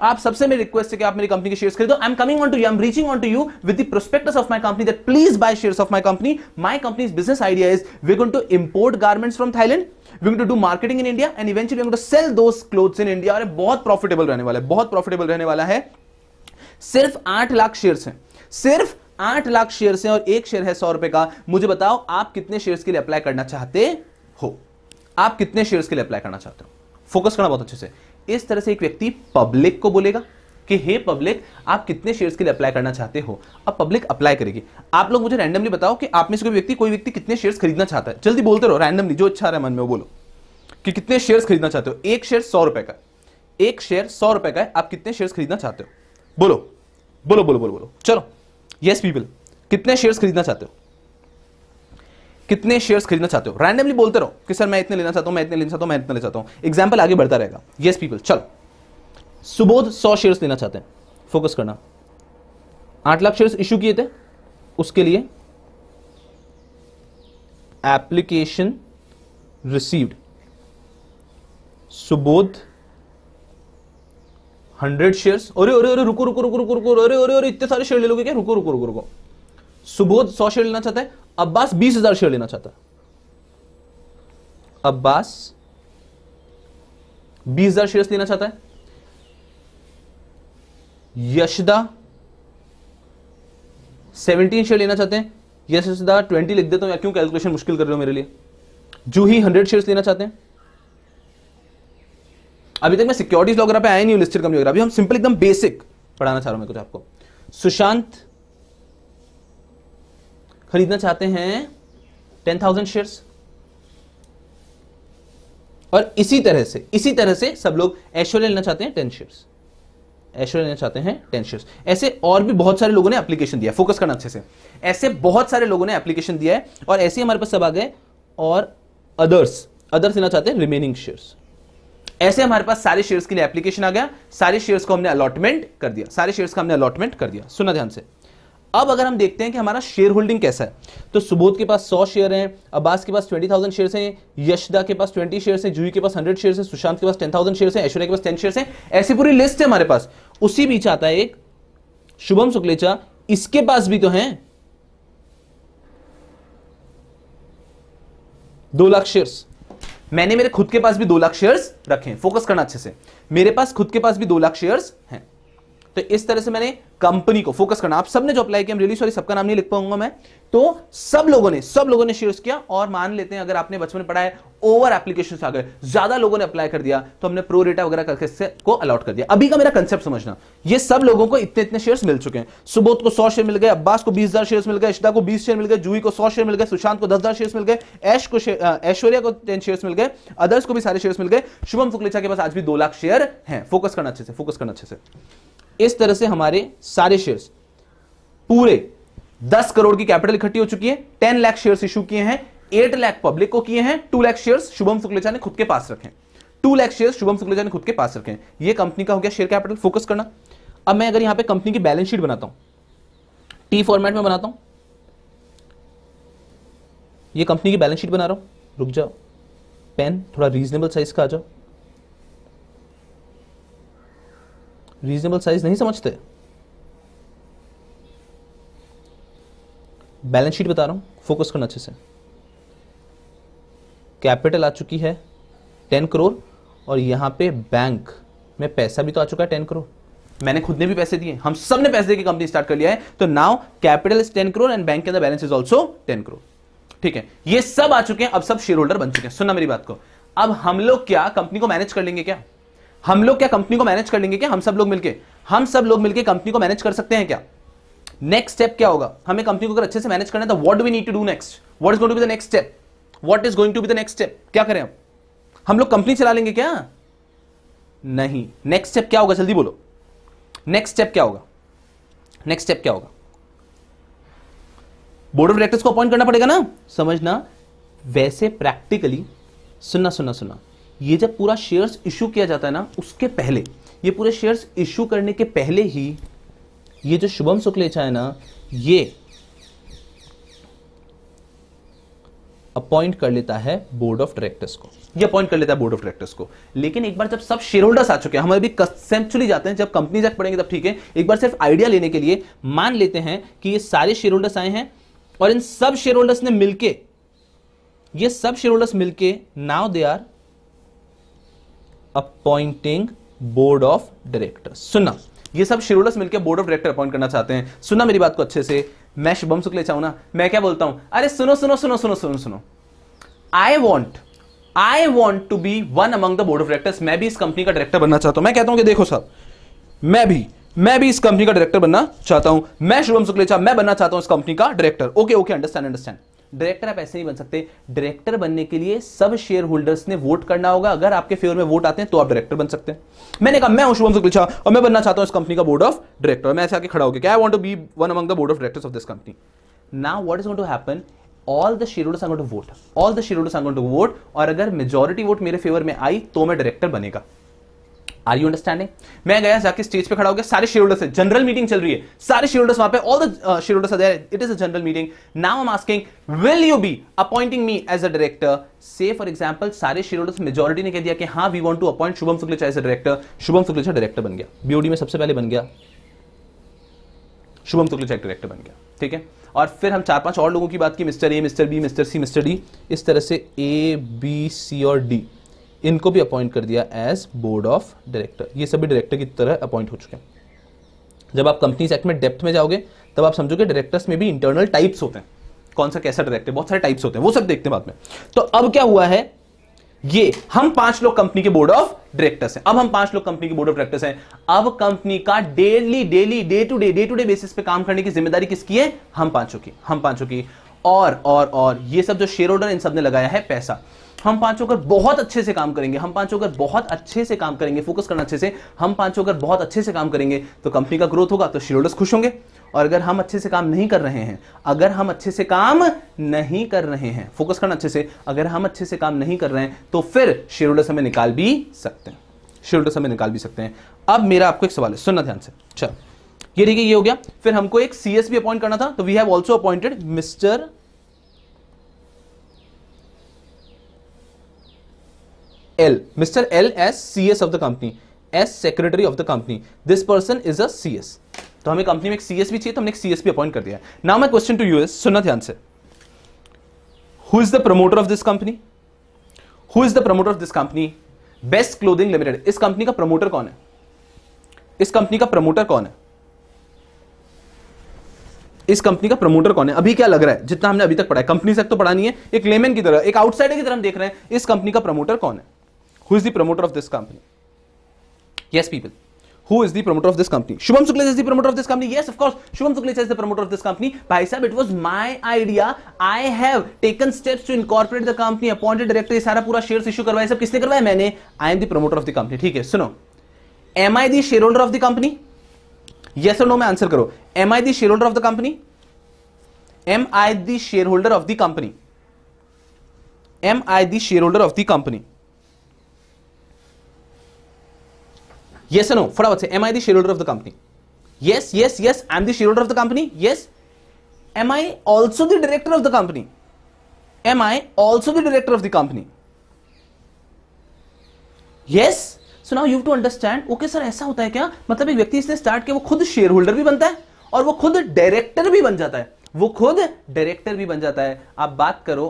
आप सबसे मेरी रिक्वेस्ट है कि आप मेरी कंपनी के शेयर्स खरीदो I am coming on to you am reaching on to you with the prospectus of my company that please buy shares of my company my company's business idea is we going to import garments from Thailand we going to do marketing in India and eventually going to sell those clothes in India और बहुत profitable रहने वाला है बहुत profitable रहने वाला है सिर्फ आठ लाख शेयर्स हैं सिर्फ आठ लाख शेयर्स हैं और एक शेयर है सौ रुपए का मुझे बताओ आप कितने शेयर्स के लिए अप्लाई करना चाहते हो आप कितने शेयर्स के लिए अप्लाई करना चाहते हो फोकस करना बहुत अच्छे से इस तरह से एक व्यक्ति पब्लिक को बोलेगा कि हे पब्लिक आप कितने शेयर्स के लिए अप्लाई करना चाहते हो अब पब्लिक अप्लाई करेगी आप लोग मुझे रैंडमली बताओ कि आप में से कोई व्यक्ति कोई व्यक्ति कितने शेयर्स खरीदना चाहता है जल्दी बोलते रहो रैंडमली जो अच्छा रहा मन में वो बोलो कि कितने शेयर्स खरीदना चाहते हो एक शेयर सौ रुपए का एक शेयर सौ रुपए का है आप कितने शेयर्स खरीदना चाहते हो बोलो बोलो बोलो बोलो बोलो चलो यस पीपल कितने शेयर्स खरीदना चाहते हो कितने शेयर्स खरीदना चाहते हो रैंडमली बोलते रहो कि सर मैं इतने लेना चाहता हूं मैं इतने लेना चाहता हूं मैं इतने लेना चाहता हूं एग्जाम्पल आगे बढ़ता रहेगा येस पीपल चलो सुबोध सौ शेयर्स लेना चाहते हैं फोकस करना आठ लाख शेयर्स इशू किए थे उसके लिए application received Subodh hundred shares अरे अरे अरे रुको रुको रुको रुको रुको अरे अरे अरे इतने सारे शेयर ले लोगे क्या रुको रुको रुको रुको सुबोध सौ शेयर लेना चाहते हैं अब्बास बीस हजार शेयर लेना चाहता है अब्बास बीस हजार शेयर लेना चाहता है यशदा सेवनटीन शेयर लेना चाहते हैं यशदा ट्वेंटी लिख देता हूं या क्यों कैलकुलेशन मुश्किल कर रहे हो मेरे लिए जूही हंड्रेड शेयर लेना चाहते हैं अभी तक मैं सिक्योरिटीज वगैरह पे आया नहीं हूं लिस्टेड कंपनी वगैरह अभी हम सिंपल एकदम बेसिक पढ़ाना चाह रहा हूं मैं कुछ आपको सुशांत खरीदना चाहते हैं टेन थाउजेंड शेयर्स और इसी तरह से इसी तरह से सब लोग ऐश्वर्य लेना चाहते हैं टेन शेयर्स ऐश्वर्य लेना चाहते हैं टेन शेयर्स ऐसे और भी बहुत सारे लोगों ने एप्लीकेशन दिया फोकस करना अच्छे से ऐसे बहुत सारे लोगों ने एप्लीकेशन दिया है और ऐसे हमारे पास सब आ गए और अदर्स अदर्स लेना चाहते हैं रिमेनिंग शेयर्स ऐसे हमारे पास सारे शेयर्स के लिए एप्लीकेशन आ गया सारे शेयर्स को हमने अलॉटमेंट कर दिया सारे शेयर्स का हमने अलॉटमेंट कर दिया सुना ध्यान से अब अगर हम देखते हैं कि हमारा शेयर होल्डिंग कैसा है तो सुबोध के पास 100 शेयर हैं अब्बास के पास 20,000 शेयर्स हैं यशदा के पास 20 शेयर्स हैं जूही के पास 100 शेयर्स हैं सुशांत के पास 10,000 शेयर्स हैं ऐश्वर्या के पास 10 शेयर्स हैं ऐसी पूरी लिस्ट है हमारे पास उसी बीच आता है एक शुभम शुक्लेचा इसके पास भी तो है दो लाख शेयर्स मैंने मेरे खुद के पास भी दो लाख शेयर्स रखे फोकस करना अच्छे से मेरे पास खुद के पास भी दो लाख शेयर्स हैं तो इस तरह से मैंने कंपनी को फोकस करना आप सबने जो अप्लाई किया रिलीज सॉरी सबका नाम नहीं लिख पाऊंगा मैं तो सब लोगों ने सब लोगों ने शेयर किया और मान लेते हैं अगर आपने बचपन में पढ़ा है ओवर एप्लीकेशन आ गए ज्यादा लोगों ने अप्लाई कर दिया तो हमने प्रो रेटा वगैरह करके को अलॉट कर दिया अभी का मेरा कंसेप्ट समझना ये सब लोगों को इतने इतने शेयर्स मिल चुके हैं सुबोध को सौ शेयर मिल गए अब्बास को बीस हजार शेयर मिल गए इश्ता को बीस शेयर मिल गए जूही को सौ शेयर मिल गए सुशांत को दस हजार शेयर मिल गए ऐश को ऐश्वर्या को टेन शेयर मिल गए अदर्स को भी सारे शेयर मिल गए शुभम फुकलेचा के पास आज भी दो लाख शेयर है फोकस करना अच्छे से फोकस करना अच्छे से इस तरह से हमारे सारे शेयर्स पूरे 10 करोड़ की कैपिटल इकट्ठी हो चुकी है 10 लाख शेयर्स इशू किए हैं 8 लाख पब्लिक को किए हैं 2 लाख शेयर्स शुभम शुक्लेचा ने खुद के पास रखे टू लाख शेयर्स शुभम शुक्लेचा ने खुद के पास रखे ये कंपनी का हो गया शेयर कैपिटल फोकस करना अब मैं अगर यहां पर कंपनी की बैलेंस शीट बनाता हूं टी फॉर्मेट में बनाता हूं ये कंपनी की बैलेंस शीट बना रहा हूं रुक जाओ पेन थोड़ा रीजनेबल साइज का आ जाओ रीजनेबल साइज नहीं समझते बैलेंस शीट बता रहा हूं फोकस करना अच्छे से कैपिटल आ चुकी है टेन करोड़ और यहां पे बैंक में पैसा भी तो आ चुका है टेन करोड़ मैंने खुद ने भी पैसे दिए हम सब ने पैसे देकर कंपनी स्टार्ट कर लिया है तो now capital is ten crore and bank के अंदर balance is also ten crore ठीक है ये सब आ चुके हैं अब सब शेयर होल्डर बन चुके हैं सुनना मेरी बात को अब हम लोग क्या कंपनी को मैनेज कर लेंगे क्या हम लोग क्या कंपनी को मैनेज कर लेंगे क्या हम सब लोग मिलकर हम सब लोग मिलकर कंपनी को मैनेज कर सकते हैं क्या नेक्स्ट स्टेप क्या होगा हमें कंपनी को अगर अच्छे से मैनेज करना है तो what we need to do next what is going to be the next step what is going to be the next step क्या करें हम हम लोग कंपनी चला लेंगे क्या नहीं नेक्स्ट स्टेप क्या होगा जल्दी बोलो नेक्स्ट स्टेप क्या होगा नेक्स्ट स्टेप क्या होगा बोर्ड ऑफ डायरेक्टर्स को अपॉइंट करना पड़ेगा ना समझना वैसे प्रैक्टिकली सुनना सुनना सुनना ये जब पूरा शेयर्स इशू किया जाता है ना उसके पहले ये पूरे शेयर्स इशू करने के पहले ही ये जो शुभम शुक्लेचा है ना ये अपॉइंट कर लेता है बोर्ड ऑफ डायरेक्टर्स को ये अपॉइंट कर लेता है बोर्ड ऑफ डायरेक्टर्स को लेकिन एक बार जब सब शेयर होल्डर्स आ चुके हैं हम अभी कंसेंचुअली जाते हैं जब कंपनी जब पड़ेंगे तब ठीक है एक बार सिर्फ आइडिया लेने के लिए मान लेते हैं कि ये सारे शेयर होल्डर्स आए हैं और इन सब शेयर होल्डर्स ने मिलकर ये सब शेयर होल्डर्स मिलके now they are appointing board of director सुनना ये सब शेड्यूलर्स मिलकर बोर्ड ऑफ डायरेक्टर अपॉइंट करना चाहते हैं सुनना मेरी बात को अच्छे से मैं शुभम ले चाहू ना मैं क्या बोलता हूं अरे सुनो सुनो सुनो सुनो सुनो सुनो I want I want to be one among the board of directors मैं भी इस कंपनी का डायरेक्टर बनना चाहता हूं मैं कहता हूं कि देखो साहब मैं भी मैं भी इस कंपनी का डायरेक्टर बनना चाहता हूं मैं शुभम शुक्लेचा मैं बनना चाहता हूं इस कंपनी का director okay okay understand understand director आप ऐसे नहीं बन सकते डायरेक्टर बनने के लिए सब शेयर होल्डर्स ने वोट करना होगा अगर आपके फेवर में वोट आते हैं तो आप डायरेक्टर बन सकते हैं मैंने कहा मैं हूं शुभम शुक्लछा और मैं बनना चाहता हूं इस कंपनी का बोर्ड ऑफ डायरेक्टर मैं ऐसे आके खड़ा होगा I want to be one among the board of directors of this company now what is going to happen all the shareholders are going to vote all the shareholders are going to vote और अगर majority vote मेरे favour में आई तो मैं director बनेगा are you understanding मैं गया जाके स्टेज पे खड़ा हो गया सारे शेयर होल्डर्स है जनरल मीटिंग चल रही है सारे शेयर होल्डर्स वहां पे all the share holders are there it is a general meeting now I am asking will you be appointing me as a director से फॉर एग्जांपल सारे share holders majority ने कह दिया कि हां we want to appoint Shubham Shuklecha as a director Shubham Shuklecha director बन गया BOD में सबसे पहले बन गया शुभम शुक्लेचा डायरेक्टर बन गया ठीक है और फिर हम चार पांच और लोगों की बात की mister A mister B mister C mister D इस तरह से ए बी सी और डी इनको भी अपॉइंट कर दिया एज बोर्ड ऑफ डायरेक्टर ये सभी डायरेक्टर की तरह अपॉइंट हो चुके हैं जब आप कंपनीज एक्ट में डेप्थ में जाओगे तब आप समझोगे डायरेक्टर्स में भी इंटरनल टाइप्स होते हैं कौन सा कैसा डायरेक्टर बहुत सारे टाइप्स होते हैं वो सब देखते हैं बाद में तो अब क्या हुआ है ये हम पांच लोग कंपनी के बोर्ड ऑफ डायरेक्टर्स हैं अब हम पांच लोग कंपनी के बोर्ड ऑफ डायरेक्टर्स हैं अब कंपनी का daily daily day to day day to day basis पे काम करने की जिम्मेदारी किसकी है हम पांचों की हम पांचों की और और और ये सब जो शेयर होल्डर इन सब ने लगाया है पैसा हम पांचों होकर बहुत अच्छे से काम करेंगे हम पांचों अगर बहुत अच्छे से काम करेंगे फोकस करना अच्छे से हम पांचों अगर बहुत अच्छे से काम करेंगे तो कंपनी का ग्रोथ होगा तो शेयर खुश होंगे और अगर हम अच्छे से काम नहीं कर रहे हैं अगर हम अच्छे से काम नहीं कर रहे हैं फोकस करना अच्छे से अगर हम अच्छे से काम नहीं कर रहे हैं तो फिर शेयर हमें निकाल भी सकते हैं शेयर हमें निकाल भी सकते हैं अब मेरा आपको एक सवाल है सुनना ध्यान से चलो ये देखिए ये हो गया फिर हमको एक सी एस अपॉइंट करना था तो we have also appointed mister L mister L S C S of the company S secretary of the company this person is a C S तो हमें कंपनी में एक सीएस भी चाहिए तो हमने एक सीएस भी अपॉइंट कर दिया now my question to you is सुनना ध्यान से who is the promoter of this company who is the promoter of this company best clothing limited इस कंपनी का प्रमोटर कौन है इस कंपनी का प्रमोटर कौन है इस कंपनी का प्रमोटर कौन है अभी क्या लग रहा है जितना हमने अभी तक पढ़ा है कंपनी से तो पढ़ा नहीं है एक लेमन की तरह एक आउटसाइडर की तरह हम देख रहे हैं इस कंपनी का प्रमोटर कौन है who is the promoter of this company? Yes, people. Who is the promoter of this company? Shubham Suklesa is the promoter of this company. Yes, of course. Shubham Suklesa is the promoter of this company. Bhai sahab, it was my idea. I have taken steps to incorporate the company, appointed director, ये सारा पूरा shares issue karwaya सब kisne karwaya मैंने I am the promoter of the company. ठीक है सुनो Am I the shareholder of the company? Yes or no में answer karo Am I the shareholder of the company? Am I the shareholder of the company? Am I the shareholder of the company? yes or no for what am I the shareholder of the company yes yes yes I am the shareholder of the company yes am I also the director of the company am I also the director of the company yes so now you to understand okay sir ऐसा होता है क्या मतलब एक व्यक्ति इसने start किया वो खुद शेयर होल्डर भी बनता है और वो खुद director भी बन जाता है वो खुद डायरेक्टर भी बन जाता है आप बात करो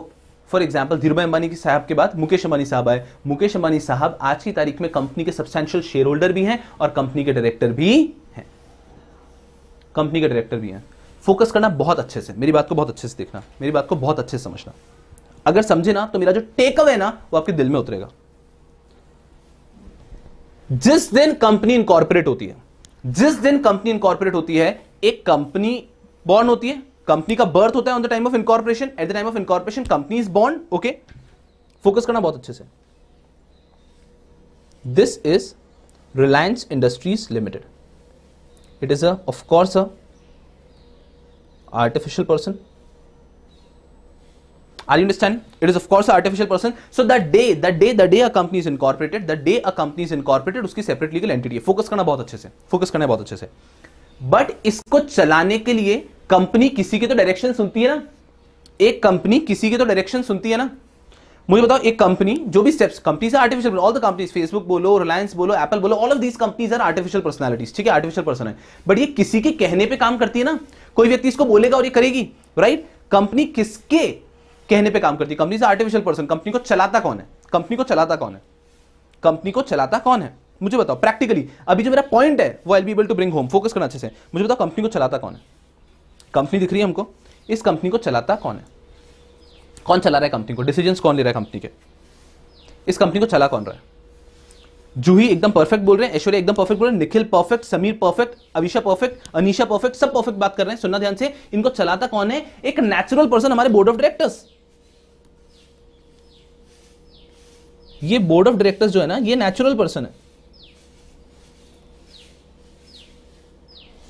फॉर एग्जाम्पल धीरूभाई अंबानी साहब के बाद मुकेश अंबानी साहब आए मुकेश अंबानी साहब आज की तारीख में कंपनी के सब्सटैंशियल शेयर होल्डर भी हैं और कंपनी के डायरेक्टर भी हैं कंपनी के डायरेक्टर भी हैं फोकस करना बहुत अच्छे से मेरी बात को बहुत अच्छे से देखना मेरी बात को बहुत अच्छे से समझना अगर समझे ना तो मेरा जो टेक अवे ना वो आपके दिल में उतरेगा जिस दिन कंपनी इनकॉर्पोरेट होती है जिस दिन कंपनी इनकॉर्पोरेट होती है एक कंपनी बॉर्न होती है कंपनी का बर्थ होता है on the time of incorporation at the time of incorporation company is बॉन्ड ओके फोकस करना बहुत अच्छे से this is reliance industries limited it is a of course a artificial person are you understand it is of course an artificial person so the day the day the day a company is incorporated the day a company is incorporated उसकी separate legal entity है focus करना बहुत अच्छे से focus करना बहुत अच्छे से but इसको चलाने के लिए कंपनी किसी की तो डायरेक्शन सुनती है ना एक कंपनी किसी की तो डायरेक्शन सुनती है ना मुझे बताओ एक कंपनी जो भी steps company are artificial all the companies Facebook बोलो रिलायंस बोलो एप्पल बोलो all of these companies are artificial personalities ठीक है आर्टिफिशियल पर्सन है बट ये किसी के कहने पे काम करती है ना कोई व्यक्ति इसको बोलेगा और ये करेगी राइट कंपनी किसके कहने पे काम करती है कंपनी आर्टिफिशियल पर्सन कंपनी को चलाता कौन है कंपनी को चलाता कौन है कंपनी को चलाता कौन है मुझे बताओ प्रैक्टिकली अभी जो मेरा पॉइंट है वो I be able to bring home focus करना अच्छे से मुझे बताओ कंपनी को चलाता कौन है कंपनी दिख रही है हमको इस कंपनी को चलाता कौन है कौन चला रहा है कंपनी को डिसीजन कौन ले रहा है कंपनी के इस कंपनी को चला कौन रहा है जूही एकदम परफेक्ट बोल रहे हैं ऐश्वर्या एकदम परफेक्ट बोल रहे हैं Nikhil perfect Sameer perfect Avisha perfect Anisha perfect सब परफेक्ट बात कर रहे हैं सुनना ध्यान से इनको चलाता कौन है एक नेचुरल पर्सन हमारे बोर्ड ऑफ डायरेक्टर्स ये बोर्ड ऑफ डायरेक्टर्स जो है ना ये नेचुरल पर्सन है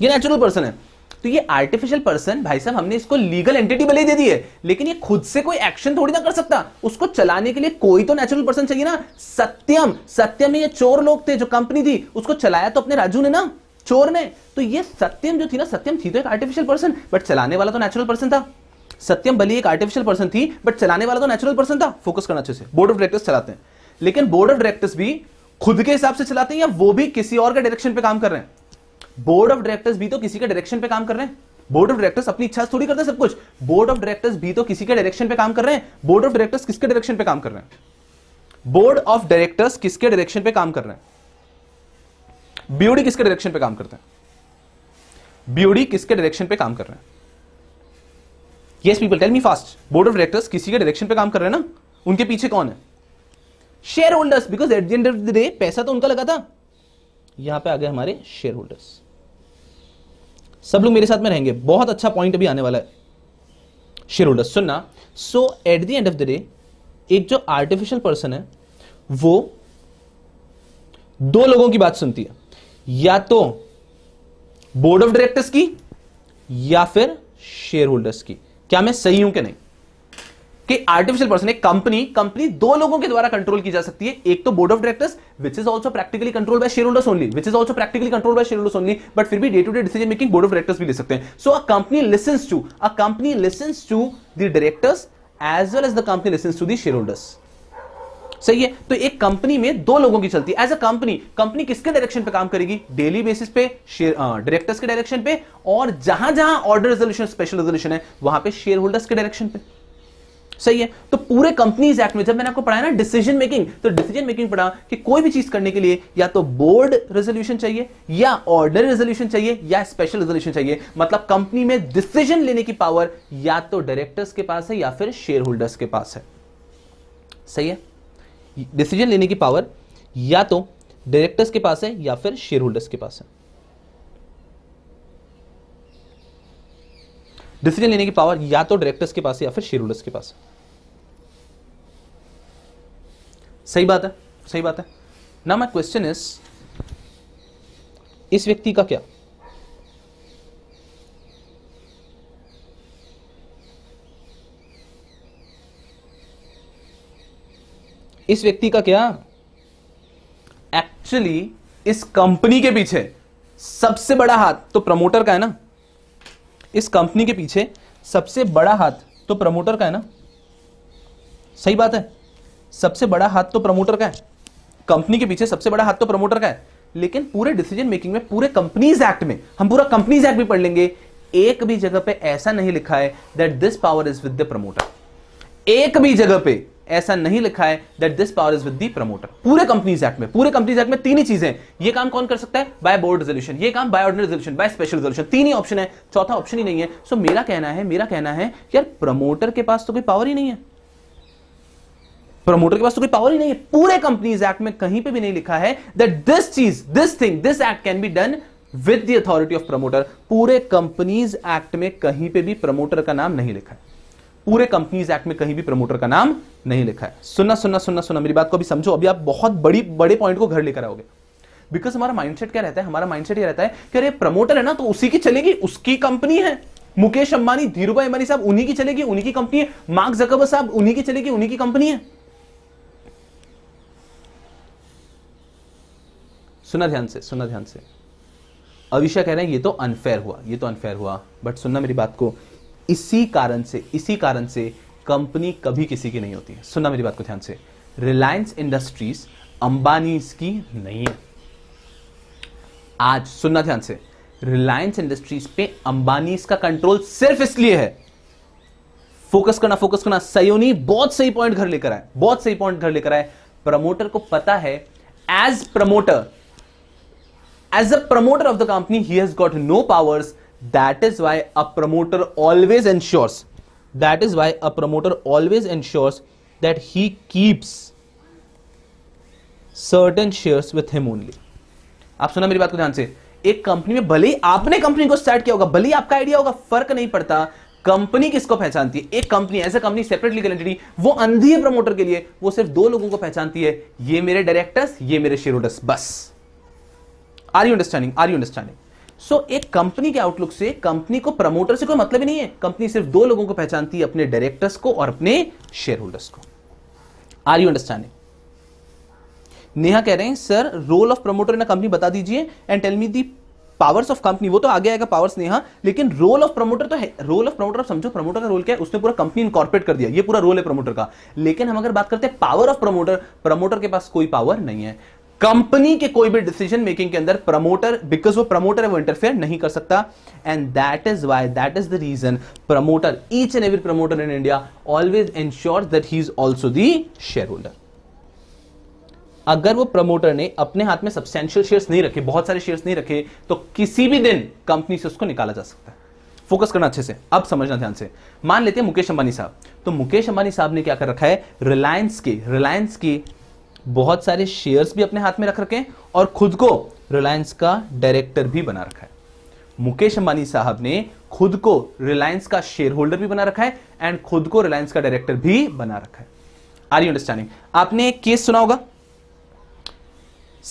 ये नेचुरल पर्सन है तो ये आर्टिफिशियल पर्सन भाई साहब हमने इसको लीगल एंटिटी भले दे दी है लेकिन ये खुद से कोई एक्शन थोड़ी ना कर सकता उसको चलाने के लिए कोई तो नेचुरल पर्सन चाहिए ना सत्यम सत्यम ये चोर लोग थे जो कंपनी थी उसको चलाया तो अपने राजू ने ना चोर ने तो ये सत्यम जो थी ना सत्यम थी तो एक आर्टिफिशियल पर्सन बट चलाने वाला तो नेचुरल पर्सन था सत्यम भली एक आर्टिफिशियल पर्सन थी बट चलाने वाला तो नेचुरल पर्सन था फोकस करना अच्छे से बोर्ड ऑफ डायरेक्टर्स चलाते हैं लेकिन बोर्ड ऑफ डायरेक्टर्स भी खुद के हिसाब से चलाते हैं या वो भी किसी और के डायरेक्शन पे काम कर रहे हैं बोर्ड ऑफ डायरेक्टर्स भी तो किसी के डायरेक्शन पे काम कर रहे हैं बोर्ड ऑफ डायरेक्टर्स अपनी इच्छा थोड़ी करते सब कुछ बोर्ड ऑफ डायरेक्टर्स भी तो किसी के डायरेक्शन पे काम कर रहे हैं बोर्ड ऑफ डायरेक्टर्स किसके डायरेक्शन पे काम कर रहे हैं बोर्ड ऑफ डायरेक्टर्स किसके डायरेक्शन पे काम कर रहे हैं ब्यूडी किसके डायरेक्शन पे काम करते हैं ब्यूडी किसके डायरेक्शन पे काम कर रहे हैं yes people tell me fast board of directors किसी के डायरेक्शन पे काम कर रहे हैं ना उनके पीछे कौन है share holders because at the end of the day पैसा तो उनका लगा था यहां पे आ गए हमारे शेयर होल्डर्स सब लोग मेरे साथ में रहेंगे बहुत अच्छा पॉइंट अभी आने वाला है शेयर होल्डर सुनना so at the end of the day एक जो आर्टिफिशियल पर्सन है वो दो लोगों की बात सुनती है या तो बोर्ड ऑफ डायरेक्टर्स की या फिर शेयर होल्डर्स की क्या मैं सही हूं कि नहीं कि आर्टिफिशियल पर्सन एक कंपनी कंपनी दो लोगों के द्वारा कंट्रोल की जा सकती है एक तो board of directors which is also practically control by share holders only which is also practically control by share holders only but फिर भी day to day decision making board of directors भी ले सकते हैं so a company listens to a company listens to the directors as well as the company listens to the share holders सही है तो एक कंपनी में दो लोगों की चलती है एज अ कंपनी कंपनी किसके डायरेक्शन पे काम करेगी डेली बेसिस पे शेयर डायरेक्टर्स के डायरेक्शन पे और जहां जहां ऑर्डर रेजोल्यूशन स्पेशल रेजोल्यूशन है वहां पे शेयर होल्डर्स के डायरेक्शन पे सही है तो पूरे कंपनीज एक्ट में जब मैंने आपको पढ़ाया ना डिसीजन मेकिंग तो डिसीजन मेकिंग पढ़ा कि कोई भी चीज करने के लिए या तो बोर्ड रेजोल्यूशन चाहिए या ऑर्डर रेजोल्यूशन चाहिए या स्पेशल रेजोल्यूशन चाहिए मतलब कंपनी में डिसीजन लेने की पावर या तो डायरेक्टर्स के पास है या फिर शेयर होल्डर्स के पास है सही है डिसीजन लेने की पावर या तो डायरेक्टर्स के पास है या फिर शेयर होल्डर्स के पास है डिसीजन लेने की पावर या तो डायरेक्टर्स के पास या फिर शेयर के पास सही बात है सही बात है ना माई क्वेश्चन इज इस व्यक्ति का क्या इस व्यक्ति का क्या एक्चुअली इस कंपनी के पीछे सबसे बड़ा हाथ तो प्रमोटर का है ना इस कंपनी के पीछे सबसे बड़ा हाथ तो प्रमोटर का है ना सही बात है सबसे बड़ा हाथ तो प्रमोटर का है कंपनी के पीछे सबसे बड़ा हाथ तो प्रमोटर का है लेकिन पूरे डिसीजन मेकिंग में पूरे कंपनीज एक्ट में हम पूरा कंपनीज एक्ट भी पढ़ लेंगे एक भी जगह पे ऐसा नहीं लिखा है that this power is with the promoter एक भी जगह पे ऐसा नहीं लिखा है that this power is with the promoter पूरे कंपनीज एक्ट में पूरे कंपनीज एक्ट में तीन ही चीजें ये काम कौन कर सकता है बाय बोर्ड रेजोल्यूशन ये काम by ordinary resolution by special resolution तीन ही ऑप्शन है चौथा ऑप्शन ही नहीं है सो so, मेरा कहना है मेरा कहना है यार प्रमोटर के पास तो कोई पावर ही नहीं है प्रमोटर के पास तो कोई पावर ही नहीं है पूरे कंपनीज एक्ट में कहीं पे भी नहीं लिखा है दैट दिस चीज this thing this act can be done with the authority of promoter पूरे कंपनीज एक्ट में कहीं पे भी प्रमोटर का नाम नहीं लिखा है पूरे कंपनीज एक्ट में कहीं भी प्रमोटर का नाम नहीं लिखा है सुनना सुनना सुनना सुनना मेरी बात को भी समझो अभी आप बहुत बड़ी बड़े पॉइंट को घर लेकर आओगे बिकॉज हमारा माइंडसेट क्या रहता है हमारा माइंडसेट ये रहता है कि अरे प्रमोटर है ना तो उसी की चलेगी उसकी कंपनी है मुकेश अंबानी धीरू भाई अंबानी साहब उन्हीं की चलेगी उन्हीं की कंपनी है मार्क जकब साहब उन्हीं की चलेगी उन्हीं की कंपनी है सुना ध्यान से सुना ध्यान से अविशा कह रहे हैं ये तो अनफेयर हुआ ये तो अनफेयर हुआ बट सुनना मेरी बात को इसी कारण से इसी कारण से कंपनी कभी किसी की नहीं होती है सुनना मेरी बात को ध्यान से रिलायंस इंडस्ट्रीज अंबानी की नहीं है आज सुनना ध्यान से रिलायंस इंडस्ट्रीज पे अंबानी का कंट्रोल सिर्फ इसलिए है फोकस करना फोकस करना सयोनी बहुत सही पॉइंट घर लेकर आए बहुत सही पॉइंट घर लेकर आए प्रमोटर को पता है as promoter as a promoter of the company he has got no powers that is why a promoter always ensures that is why a promoter always ensures that he keeps certain share with him only आप सुना मेरी बात को ध्यान से एक company में भले ही आपने कंपनी को स्टार्ट किया होगा भले ही आपका आइडिया होगा फर्क नहीं पड़ता कंपनी किसको पहचानती है एक कंपनी ऐसा कंपनी सेपरेट लीगल एंटिटी वो अंधी है प्रमोटर के लिए वो सिर्फ दो लोगों को पहचानती है ये मेरे डायरेक्टर्स ये मेरे शेयर होल्डर्स बस are you understanding are you understanding so so, एक कंपनी के आउटलुक से कंपनी को प्रमोटर से कोई मतलब ही नहीं है कंपनी सिर्फ दो लोगों को पहचानती है अपने डायरेक्टर्स को और अपने शेयर होल्डर्स को आर यू अंडरस्टैंडिंग नेहा कह रहे हैं sir role of promoter in company बता दीजिए and tell me the powers of company वो तो आगे आएगा पावर्स नेहा लेकिन रोल ऑफ प्रमोटर तो है रोल ऑफ प्रमोटर समझो प्रमोटर का रोल क्या है उसने पूरा कंपनी इनकॉर्पोरेट कर दिया ये पूरा रोल है प्रमोटर का लेकिन हम अगर बात करते हैं पावर ऑफ प्रमोटर प्रमोटर के पास कोई पावर नहीं है कंपनी के कोई भी डिसीजन मेकिंग के अंदर प्रमोटर बिकॉज वो प्रमोटर है वो इंटरफेयर नहीं कर सकता and that is why that is the reason promoter each and every promoter in India always ensure that he is also the share holder अगर वो प्रमोटर ने अपने हाथ में सब्सटेंशियल शेयर्स नहीं रखे बहुत सारे शेयर्स नहीं रखे तो किसी भी दिन कंपनी से उसको निकाला जा सकता है फोकस करना अच्छे से अब समझना ध्यान से मान लेते हैं मुकेश अंबानी साहब तो मुकेश अंबानी साहब ने क्या कर रखा है रिलायंस के रिलायंस की बहुत सारे शेयर्स भी अपने हाथ में रख रखे हैं और खुद को रिलायंस का डायरेक्टर भी बना रखा है मुकेश अंबानी साहब ने खुद को रिलायंस का शेयर होल्डर भी बना रखा है एंड खुद को रिलायंस का डायरेक्टर भी बना रखा है आर यू अंडरस्टैंडिंग आपने एक केस सुना होगा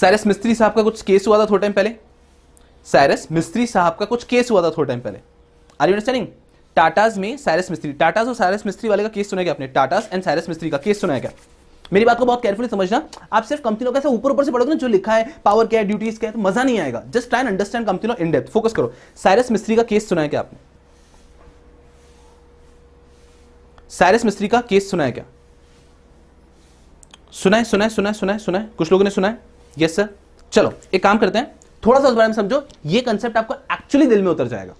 साइरस मिस्त्री साहब का कुछ केस हुआ था थोड़े टाइम पहले साइरस मिस्त्री साहब का कुछ केस हुआ था थोड़े टाइम पहले आर यू अंडरस्टैंडिंग टाटाज में साइरस मिस्त्री टाटाज और साइरस मिस्त्री वाले का केस सुना गया आपने टाटाज एंड साइरस मिस्त्री का केस सुना गया मेरी बात को बहुत केयरफुली समझना आप सिर्फ कंपनी का ऊपर ऊपर से पढ़ोगे ना जो लिखा है पावर क्या है ड्यूटीज क्या है तो मजा नहीं आएगा just try and understand company in depth focus करो साइरस मिस्त्री का केस सुना है क्या आपने साइरस मिस्त्री का केस सुना है क्या सुना है सुना है सुना है सुना है सुना है कुछ लोगों ने सुना है यस सर चलो एक काम करते हैं थोड़ा सा उस बारे में समझो ये कंसेप्ट आपको एक्चुअली दिल में उतर जाएगा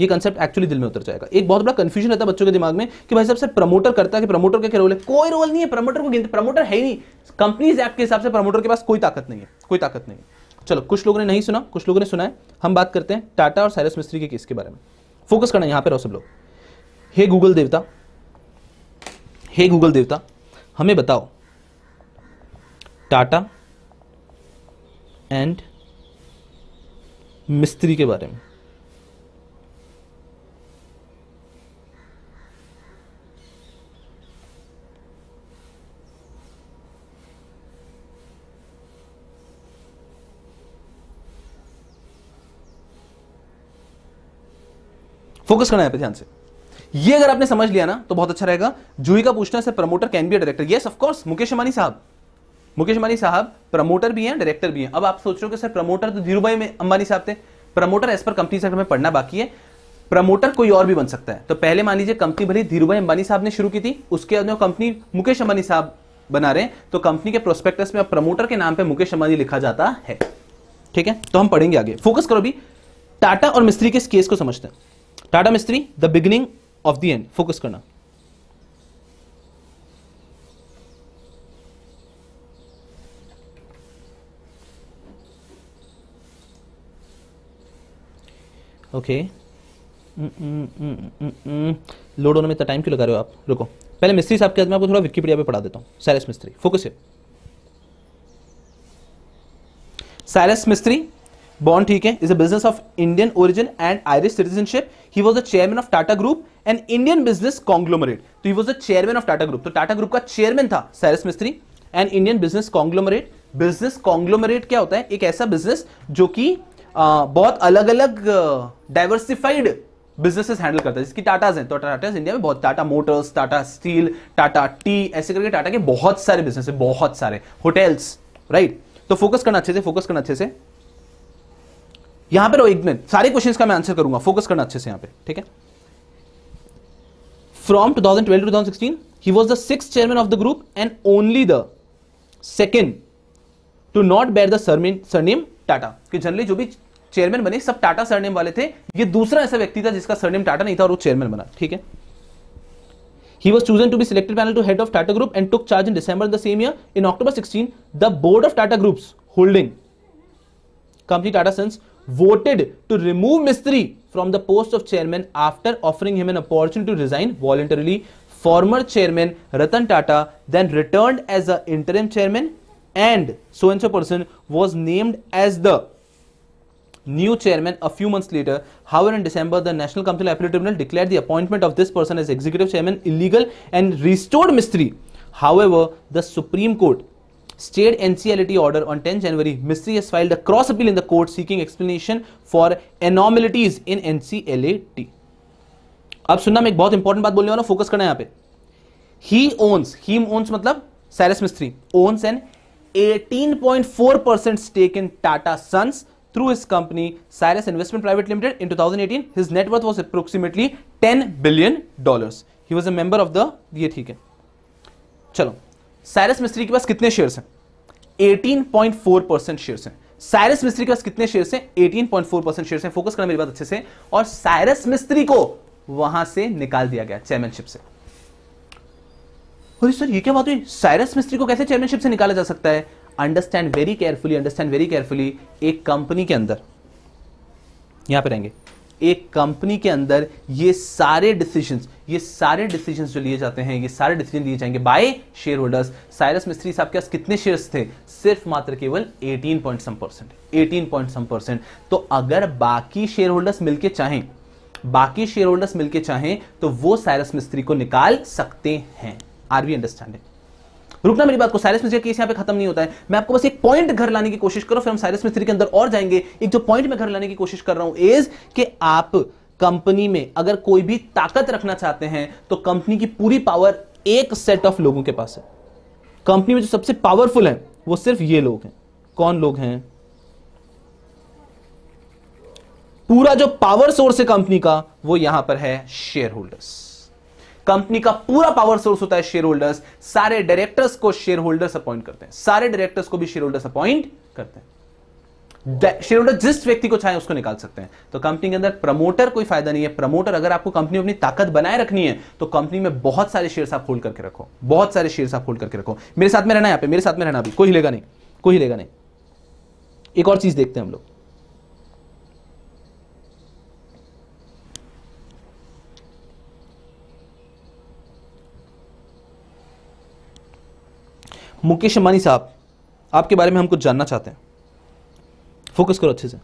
ये कंसेप्ट एक्चुअली दिल में उतर जाएगा एक बहुत बड़ा कंफ्यूजन रहता है बच्चों के दिमाग में कि भाई सबसे प्रमोटर करता है कि प्रमोटर का क्या रोल है कोई रोल नहीं है प्रमोटर को गिनते प्रमोटर है ही नहीं कंपनीज एक्ट के हिसाब से प्रमोटर के पास कोई ताकत नहीं है कोई ताकत नहीं है चलो कुछ लोगों ने नहीं सुना कुछ लोगों ने सुना है हम बात करते हैं टाटा और साइरस मिस्त्री के केस के बारे में फोकस करना यहां पर रहो सब लोग हे गूगल देवता हे गूगल देवता हमें बताओ टाटा एंड मिस्त्री के बारे में फोकस करना है पे ध्यान से ये अगर आपने समझ लिया ना तो बहुत अच्छा रहेगा जूही का पूछना है promoter can be director yes of course Mukesh अमानी साहब मुकेश अंबानी साहब प्रमोटर भी हैं डायरेक्टर भी हैं अब आप सोच रहे हो कि सर प्रमोटर तो धीरू भाई अंबानी साहब थे प्रमोटर एज पर कंपनी सेक्टर में पढ़ना बाकी है प्रमोटर कोई और भी बन सकता है तो पहले मान लीजिए कंपनी भले धीरू भाई अंबानी साहब ने शुरू की थी उसके बाद कंपनी मुकेश अंबानी साहब बना रहे हैं तो कंपनी के प्रोस्पेक्टस में अब प्रमोटर के नाम पर मुकेश अंबानी लिखा जाता है ठीक है तो हम पढ़ेंगे आगे फोकस करो भी टाटा और मिस्त्री के इस केस को समझते हैं Tata Mistry the beginning of the end focus करना ओके लोड होने में इतना टाइम क्यों लगा रहे हो आप रुको पहले मिस्त्री साहब के बाद आपको थोड़ा विकीपीडिया पे पढ़ा देता हूँ सैरस मिस्त्री फोकस है सैरस मिस्त्री बॉन्ड ठीक है is a business of Indian origin and Irish citizenship he was the chairman of Tata group and Indian business conglomerate तो he was the chairman of Tata group तो टाटा ग्रुप का चेयरमैन था Cyrus Mistry and Indian business conglomerate business conglomerate क्या होता है एक ऐसा business जो कि बहुत अलग अलग डाइवर्सिफाइड बिजनेसेस हैंडल करता है जिसकी टाटाज हैं तो टाटाज इंडिया में बहुत Tata Motors Tata Steel Tata Tea ऐसे करके टाटा के बहुत सारे बिजनेस है बहुत सारे होटल्स राइट तो फोकस करना अच्छे से फोकस करना अच्छे से यहां पे रहो एक मिनट सारे क्वेश्चंस का मैं आंसर करूंगा फोकस करना अच्छे से यहां पे ठीक है from 2012 to 2016 he was the six chairman of the group and only the second to not bear the surname Tata कि जनरली जो भी चेयरमैन बने सब टाटा सरनेम वाले थे ये दूसरा ऐसा व्यक्ति था जिसका सरनेम टाटा नहीं था और वो चेयरमैन बना ठीक है He was chosen to be selected panel to head of Tata Group and took charge in December the same year. In October 16, the board of Tata Groups holding company Tata Sons voted to remove Mistry from the post of chairman after offering him an opportunity to resign voluntarily. Former chairman Ratan Tata then returned as the interim chairman and so and so person was named as the new chairman a few months later. However, in December, the National Company Appellate Tribunal declared the appointment of this person as executive chairman illegal and restored Mistry. However, the Supreme Court stayed NCLT order on 10 January, Mistry has filed a cross appeal in the court seeking explanation for anomalies in NCLT. अब सुनना मैं एक बहुत important बात बोलने वाला focus करना यहां पे ही ओन्स ही ओन्स मतलब Cyrus Mistry owns an 18.4 percent stake in Tata Sons through his company Cyrus investment private limited in 2018 his net worth was approximately ten billion dollar he was a member of the ये ठीक है चलो साइरस मिस्त्री के पास कितने शेयर हैं 18.4 परसेंट शेयर हैं साइरस मिस्त्री के पास कितने शेयर हैं 18.4 परसेंट शेयर हैं फोकस करना मेरी बात अच्छे से और साइरस मिस्त्री को वहां से निकाल दिया गया चेयरमैनशिप से सर ये क्या बात हुई साइरस मिस्त्री को कैसे चेयरमैनशिप से निकाला जा सकता है understand very carefully understand very carefully एक कंपनी के अंदर यहां पर रहेंगे एक कंपनी के अंदर ये सारे डिसीजन ये सारे डिसीजन जो लिए जाते हैं ये सारे डिसीजन लिए जाएंगे बाय शेयर होल्डर्स साइरस मिस्त्री साहब के पास कितने शेयर्स थे सिर्फ मात्र केवल 18 point some percent eighteen point some percent तो अगर बाकी शेयर होल्डर्स मिलकर चाहें बाकी शेयर होल्डर्स मिलकर चाहें तो वो साइरस मिस्त्री को निकाल सकते हैं आर वी अंडरस्टैंडिंग रुकना मेरी बात को साइरस मिस्त्री केस यहाँ पे खत्म नहीं होता है मैं आपको बस एक पॉइंट घर लाने की कोशिश करो फिर हम साइरस मिस्त्री के अंदर और जाएंगे एक जो पॉइंट में घर लाने की कोशिश कर रहा हूं इज कि आप कंपनी में अगर कोई भी ताकत रखना चाहते हैं तो कंपनी की पूरी पावर एक सेट ऑफ लोगों के पास है कंपनी में जो सबसे पावरफुल है वो सिर्फ ये लोग हैं कौन लोग हैं पूरा जो पावर सोर्स है कंपनी का वो यहां पर है शेयर होल्डर्स कंपनी का पूरा पावर सोर्स होता है शेयर होल्डर्स सारे डायरेक्टर्स को शेयर होल्डर्स अपॉइंट करते हैं सारे डायरेक्टर्स को भी शेयर होल्डर्स अपॉइंट करते हैं शेयर होल्डर जिस व्यक्ति को चाहे उसको निकाल सकते हैं तो कंपनी के अंदर प्रमोटर कोई फायदा नहीं है प्रमोटर अगर आपको कंपनी अपनी ताकत बनाए रखनी है तो कंपनी में बहुत सारे शेयर आप होल्ड करके रखो बहुत सारे शेयर आप होल्ड करके रखो मेरे साथ में रहना यहां पे मेरे साथ में रहना अभी कोई लेगा नहीं कोई लेगा नहीं एक और चीज देखते हैं हम लोग मुकेश अंबानी साहब आपके बारे में हम कुछ जानना चाहते हैं फोकस करो अच्छे से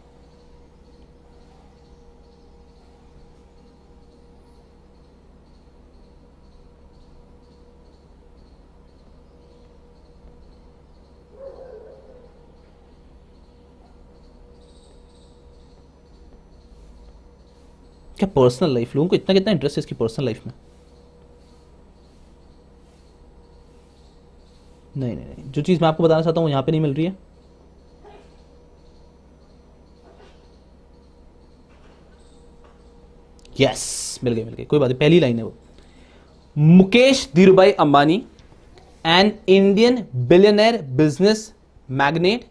क्या पर्सनल लाइफ लोगों को इतना कितना इंटरेस्ट है इसकी पर्सनल लाइफ में नहीं नहीं नहीं जो चीज़ मैं आपको बताना चाहता हूँ यहाँ पे नहीं मिल रही है यस मिल गई मिल गई कोई बात नहीं पहली लाइन है वो Mukesh Dhirubhai Ambani an Indian billionaire business magnate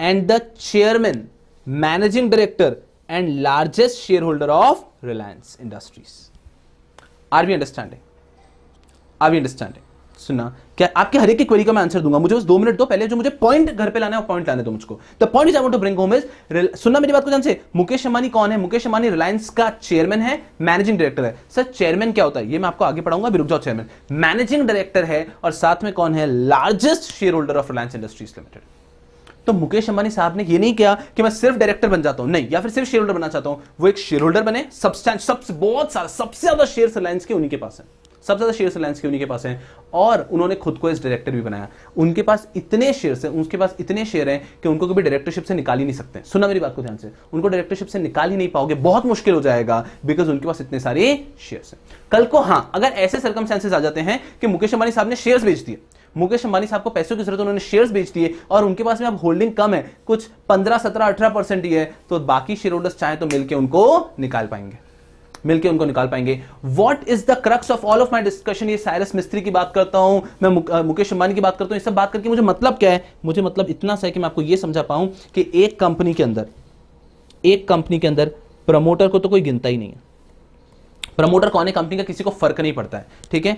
and the chairman managing director and largest share holder of Reliance Industries are we understanding are we understanding सुनना क्या आपके हर एक क्वेरी का मैं आंसर दूंगा मुझे बस दो मिनट दो पहले जो मुझे पॉइंट घर पे लाना है पॉइंट लाने दो मुझको the point I want to bring home is सुनना मेरी बात को ध्यान से मुकेश अंबानी कौन है मुकेश अंबानी रिलायंस का चेयरमैन है मैनेजिंग डायरेक्टर है सर चेयरमैन क्या होता है ये मैं आपको आगे पढ़ाऊंगा अभी रुक जाओ चेयरमैन मैनेजिंग डायरेक्टर है और साथ में कौन है largest share holder of Reliance Industries Limited तो मुकेश अंबानी साहब ने ये नहीं किया कि मैं सिर्फ डायरेक्टर बन जाता हूं नहीं या फिर सिर्फ शेयर होल्डर बनना चाहता हूं वो एक शेयर होल्डर बने सबसे बहुत सारा सबसे ज्यादा शेयर रिलायंस के उन्हीं के पास है सबसे ज़्यादा शेयर रिलायंस के उन्हीं के पास है और उन्होंने खुद को इस डायरेक्टर भी बनाया उनके पास इतने शेयर हैं उनके पास इतने शेयर हैं कि उनको कभी डायरेक्टरशिप से निकाल ही नहीं सकते सुना मेरी बात को ध्यान से उनको डायरेक्टरशिप से निकाल ही नहीं पाओगे बहुत मुश्किल हो जाएगा बिकॉज उनके पास इतने सारे शेयर हैं कल को हाँ अगर ऐसे सर्कमस्टांसेस आ जाते हैं कि मुकेश अंबानी साहब ने शेयर्स बेच दिए मुकेश अंबानी साहब को पैसों की जरूरत उन्होंने शेयर्स बेच दिए और उनके पास में अब होल्डिंग कम है कुछ पंद्रह सत्रह अठारह परसेंट ही है तो बाकी शेयर होल्डर्स चाहे तो मिलकर उनको निकाल पाएंगे मिलकर उनको निकाल पाएंगे what is the crux of all of my discussion ये साइरस मिस्त्री की बात करता हूं मैं मुकेश अंबानी की बात करता हूं ये सब बात करके मुझे मतलब क्या है मुझे मतलब इतना सा है कि मैं आपको ये समझा पाऊं कि एक कंपनी के अंदर एक कंपनी के अंदर प्रमोटर को तो कोई गिनता ही नहीं है प्रमोटर कौन है कंपनी का किसी को फर्क नहीं पड़ता है ठीक है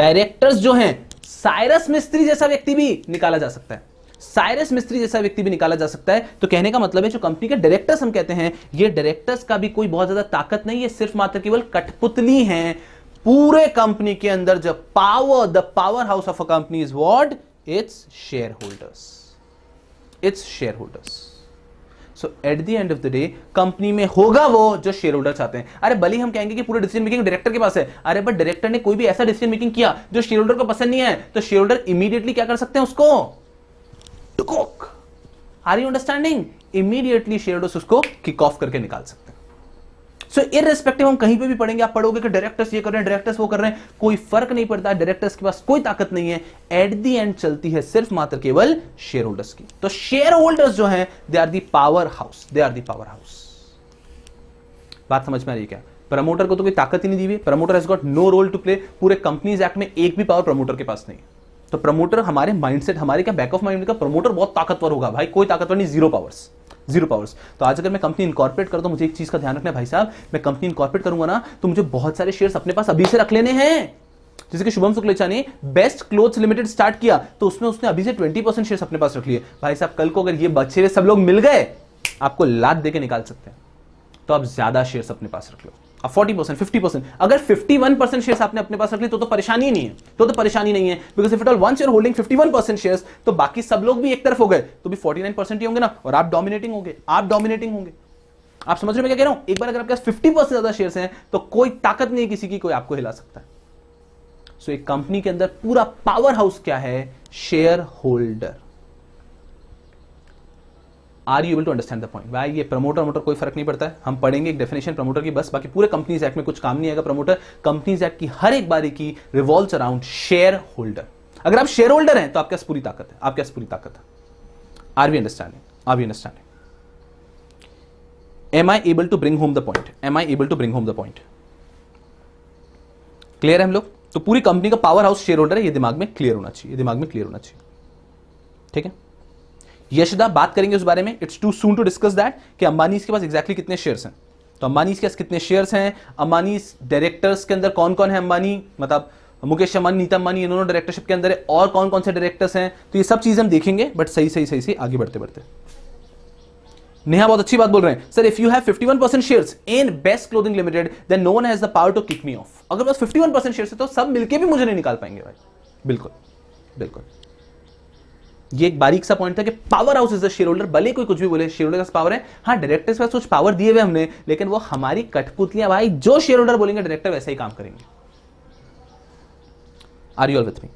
डायरेक्टर्स जो हैं साइरस मिस्त्री जैसा व्यक्ति भी निकाला जा सकता है साइरस मिस्त्री जैसा व्यक्ति भी निकाला जा सकता है तो कहने का मतलब है जो कंपनी के डायरेक्टर्स हम कहते हैं ये डायरेक्टर्स का भी कोई बहुत ज्यादा ताकत नहीं है सिर्फ मात्र केवल कठपुतली है पूरे कंपनी के अंदर the power the power house of a company is what it's share holders it's share holders so at the end of the day company में होगा वो जो शेयर होल्डर चाहते हैं अरे भले हम कहेंगे कि पूरे डिसीजन मेकिंग डायरेक्टर के पास है अरे बट डायरेक्टर ने कोई भी ऐसा डिसीजन मेकिंग किया जो शेयर होल्डर को पसंद नहीं है तो शेयर होल्डर इमीडिएटली क्या कर सकते हैं उसको to kick are you understanding immediately share उसको किक ऑफ करके निकाल सकते हैं सो इन रेस्पेक्टिव हम कहीं पे भी पढ़ेंगे आप पढ़ोगे कि डायरेक्टर्स ये कर रहे हैं डायरेक्टर्स वो कर रहे हैं कोई फर्क नहीं पड़ता डायरेक्टर्स के पास कोई ताकत नहीं है एट दी एंड चलती है सिर्फ मात्र केवल शेयर होल्डर्स की तो शेयर होल्डर्स जो है they are the power house they are the power house बात समझ में आ रही है क्या प्रमोटर को तो कोई ताकत ही नहीं दी हुई promoter has got no role to play पूरे कंपनीज एक्ट में एक भी पावर प्रमोटर के पास नहीं है तो प्रमोटर हमारे माइंडसेट हमारे क्या बैक ऑफ माइंड का प्रमोटर बहुत ताकतवर होगा भाई कोई ताकतवर नहीं जीरो पावर्स जीरो पावर्स तो आज अगर मैं कंपनी इनकॉर्पोरेट करूं तो मुझे एक चीज का ध्यान रखना है भाई साहब मैं कंपनी इनकॉर्पोरेट करूंगा ना तो मुझे बहुत सारे शेयर्स अपने पास अभी से रख लेने हैं जैसे कि शुभम शुक्लेचा ने बेस्ट क्लोथ्स लिमिटेड स्टार्ट किया तो उसमें उसने अभी से ट्वेंटी परसेंट शेयर अपने पास रख लिए भाई साहब कल को अगर ये बच्चे सब लोग मिल गए आपको लाद देकर निकाल सकते हैं तो आप ज्यादा शेयर अपने पास रख लो अब 40 परसेंट फिफ्टी परसेंट अगर 51 परसेंट शेयर आपने अपने पास रख तो, तो परेशानी नहीं है तो तो परेशानी नहीं है because if it all once your holding 51 percent share तो बाकी सब लोग भी एक तरफ हो गए तो भी 49 परसेंट ही होंगे ना और आप डोमिनेटिंग होंगे आप डोमिनेटिंग होंगे आप समझ रहे हो मैं क्या कह रहा हूं एक बार अगर आपके पास फिफ्टी परसेंट ज्यादा शेयर हैं तो कोई ताकत नहीं किसी की कोई आपको हिला सकता है सो so, एक कंपनी के अंदर पूरा पावर हाउस क्या है share holder are you able to understand the point भाई ये प्रमोटर मोटर कोई फर्क नहीं पड़ता है हम पढ़ेंगे एक डेफिनेशन प्रमोटर की बस बाकी पूरे कंपनीज एक्ट में कुछ काम नहीं आएगा प्रमोटर कंपनीज एक्ट की हर एक बारी की रिवॉल्व अराउंड शेयर होल्डर अगर आप शेयर होल्डर हैं तो आपके पास पूरी ताकत है आपके पास पूरी ताकत है are we understanding are we understanding am I able to bring home the point am I able to bring home the point clear है हम लोग तो पूरी कंपनी का पावर हाउस शेयर होल्डर है ये दिमाग में क्लियर होना चाहिए दिमाग में क्लियर होना चाहिए ठीक है यशदा बात करेंगे उस बारे में it's too soon to discuss that कि अंबानी के पास एक्जैक्टली exactly कितने शेयर्स हैं तो अंबानी के पास कितने शेयर्स हैं अंबानी डायरेक्टर्स के अंदर कौन कौन है अंबानी मतलब मुकेश अंबानी नीता अंबानी इन दोनों डायरेक्टरशिप के अंदर है और कौन कौन से डायरेक्टर्स हैं तो ये सब चीज़ हम देखेंगे बट सही सही सही से आगे बढ़ते बढ़ते नेहा बहुत अच्छी बात बोल रहे हैं sir if you have 51 percent shares in best clothing limited then no one has the power to kick me off अगर बस 51 परसेंट शेयर्स है तो सब मिलके भी मुझे नहीं निकाल पाएंगे भाई बिल्कुल बिल्कुल ये एक बारीक सा पॉइंट था कि power house is the share holder भले कोई कुछ भी बोले शेयर होल्डर का पावर है हाँ डायरेक्टर्स पास कुछ पावर दिए हुए हमने लेकिन वो हमारी कठपुतलियां भाई जो शेयर होल्डर बोलेंगे डायरेक्टर वैसे ही काम करेंगे are you all with me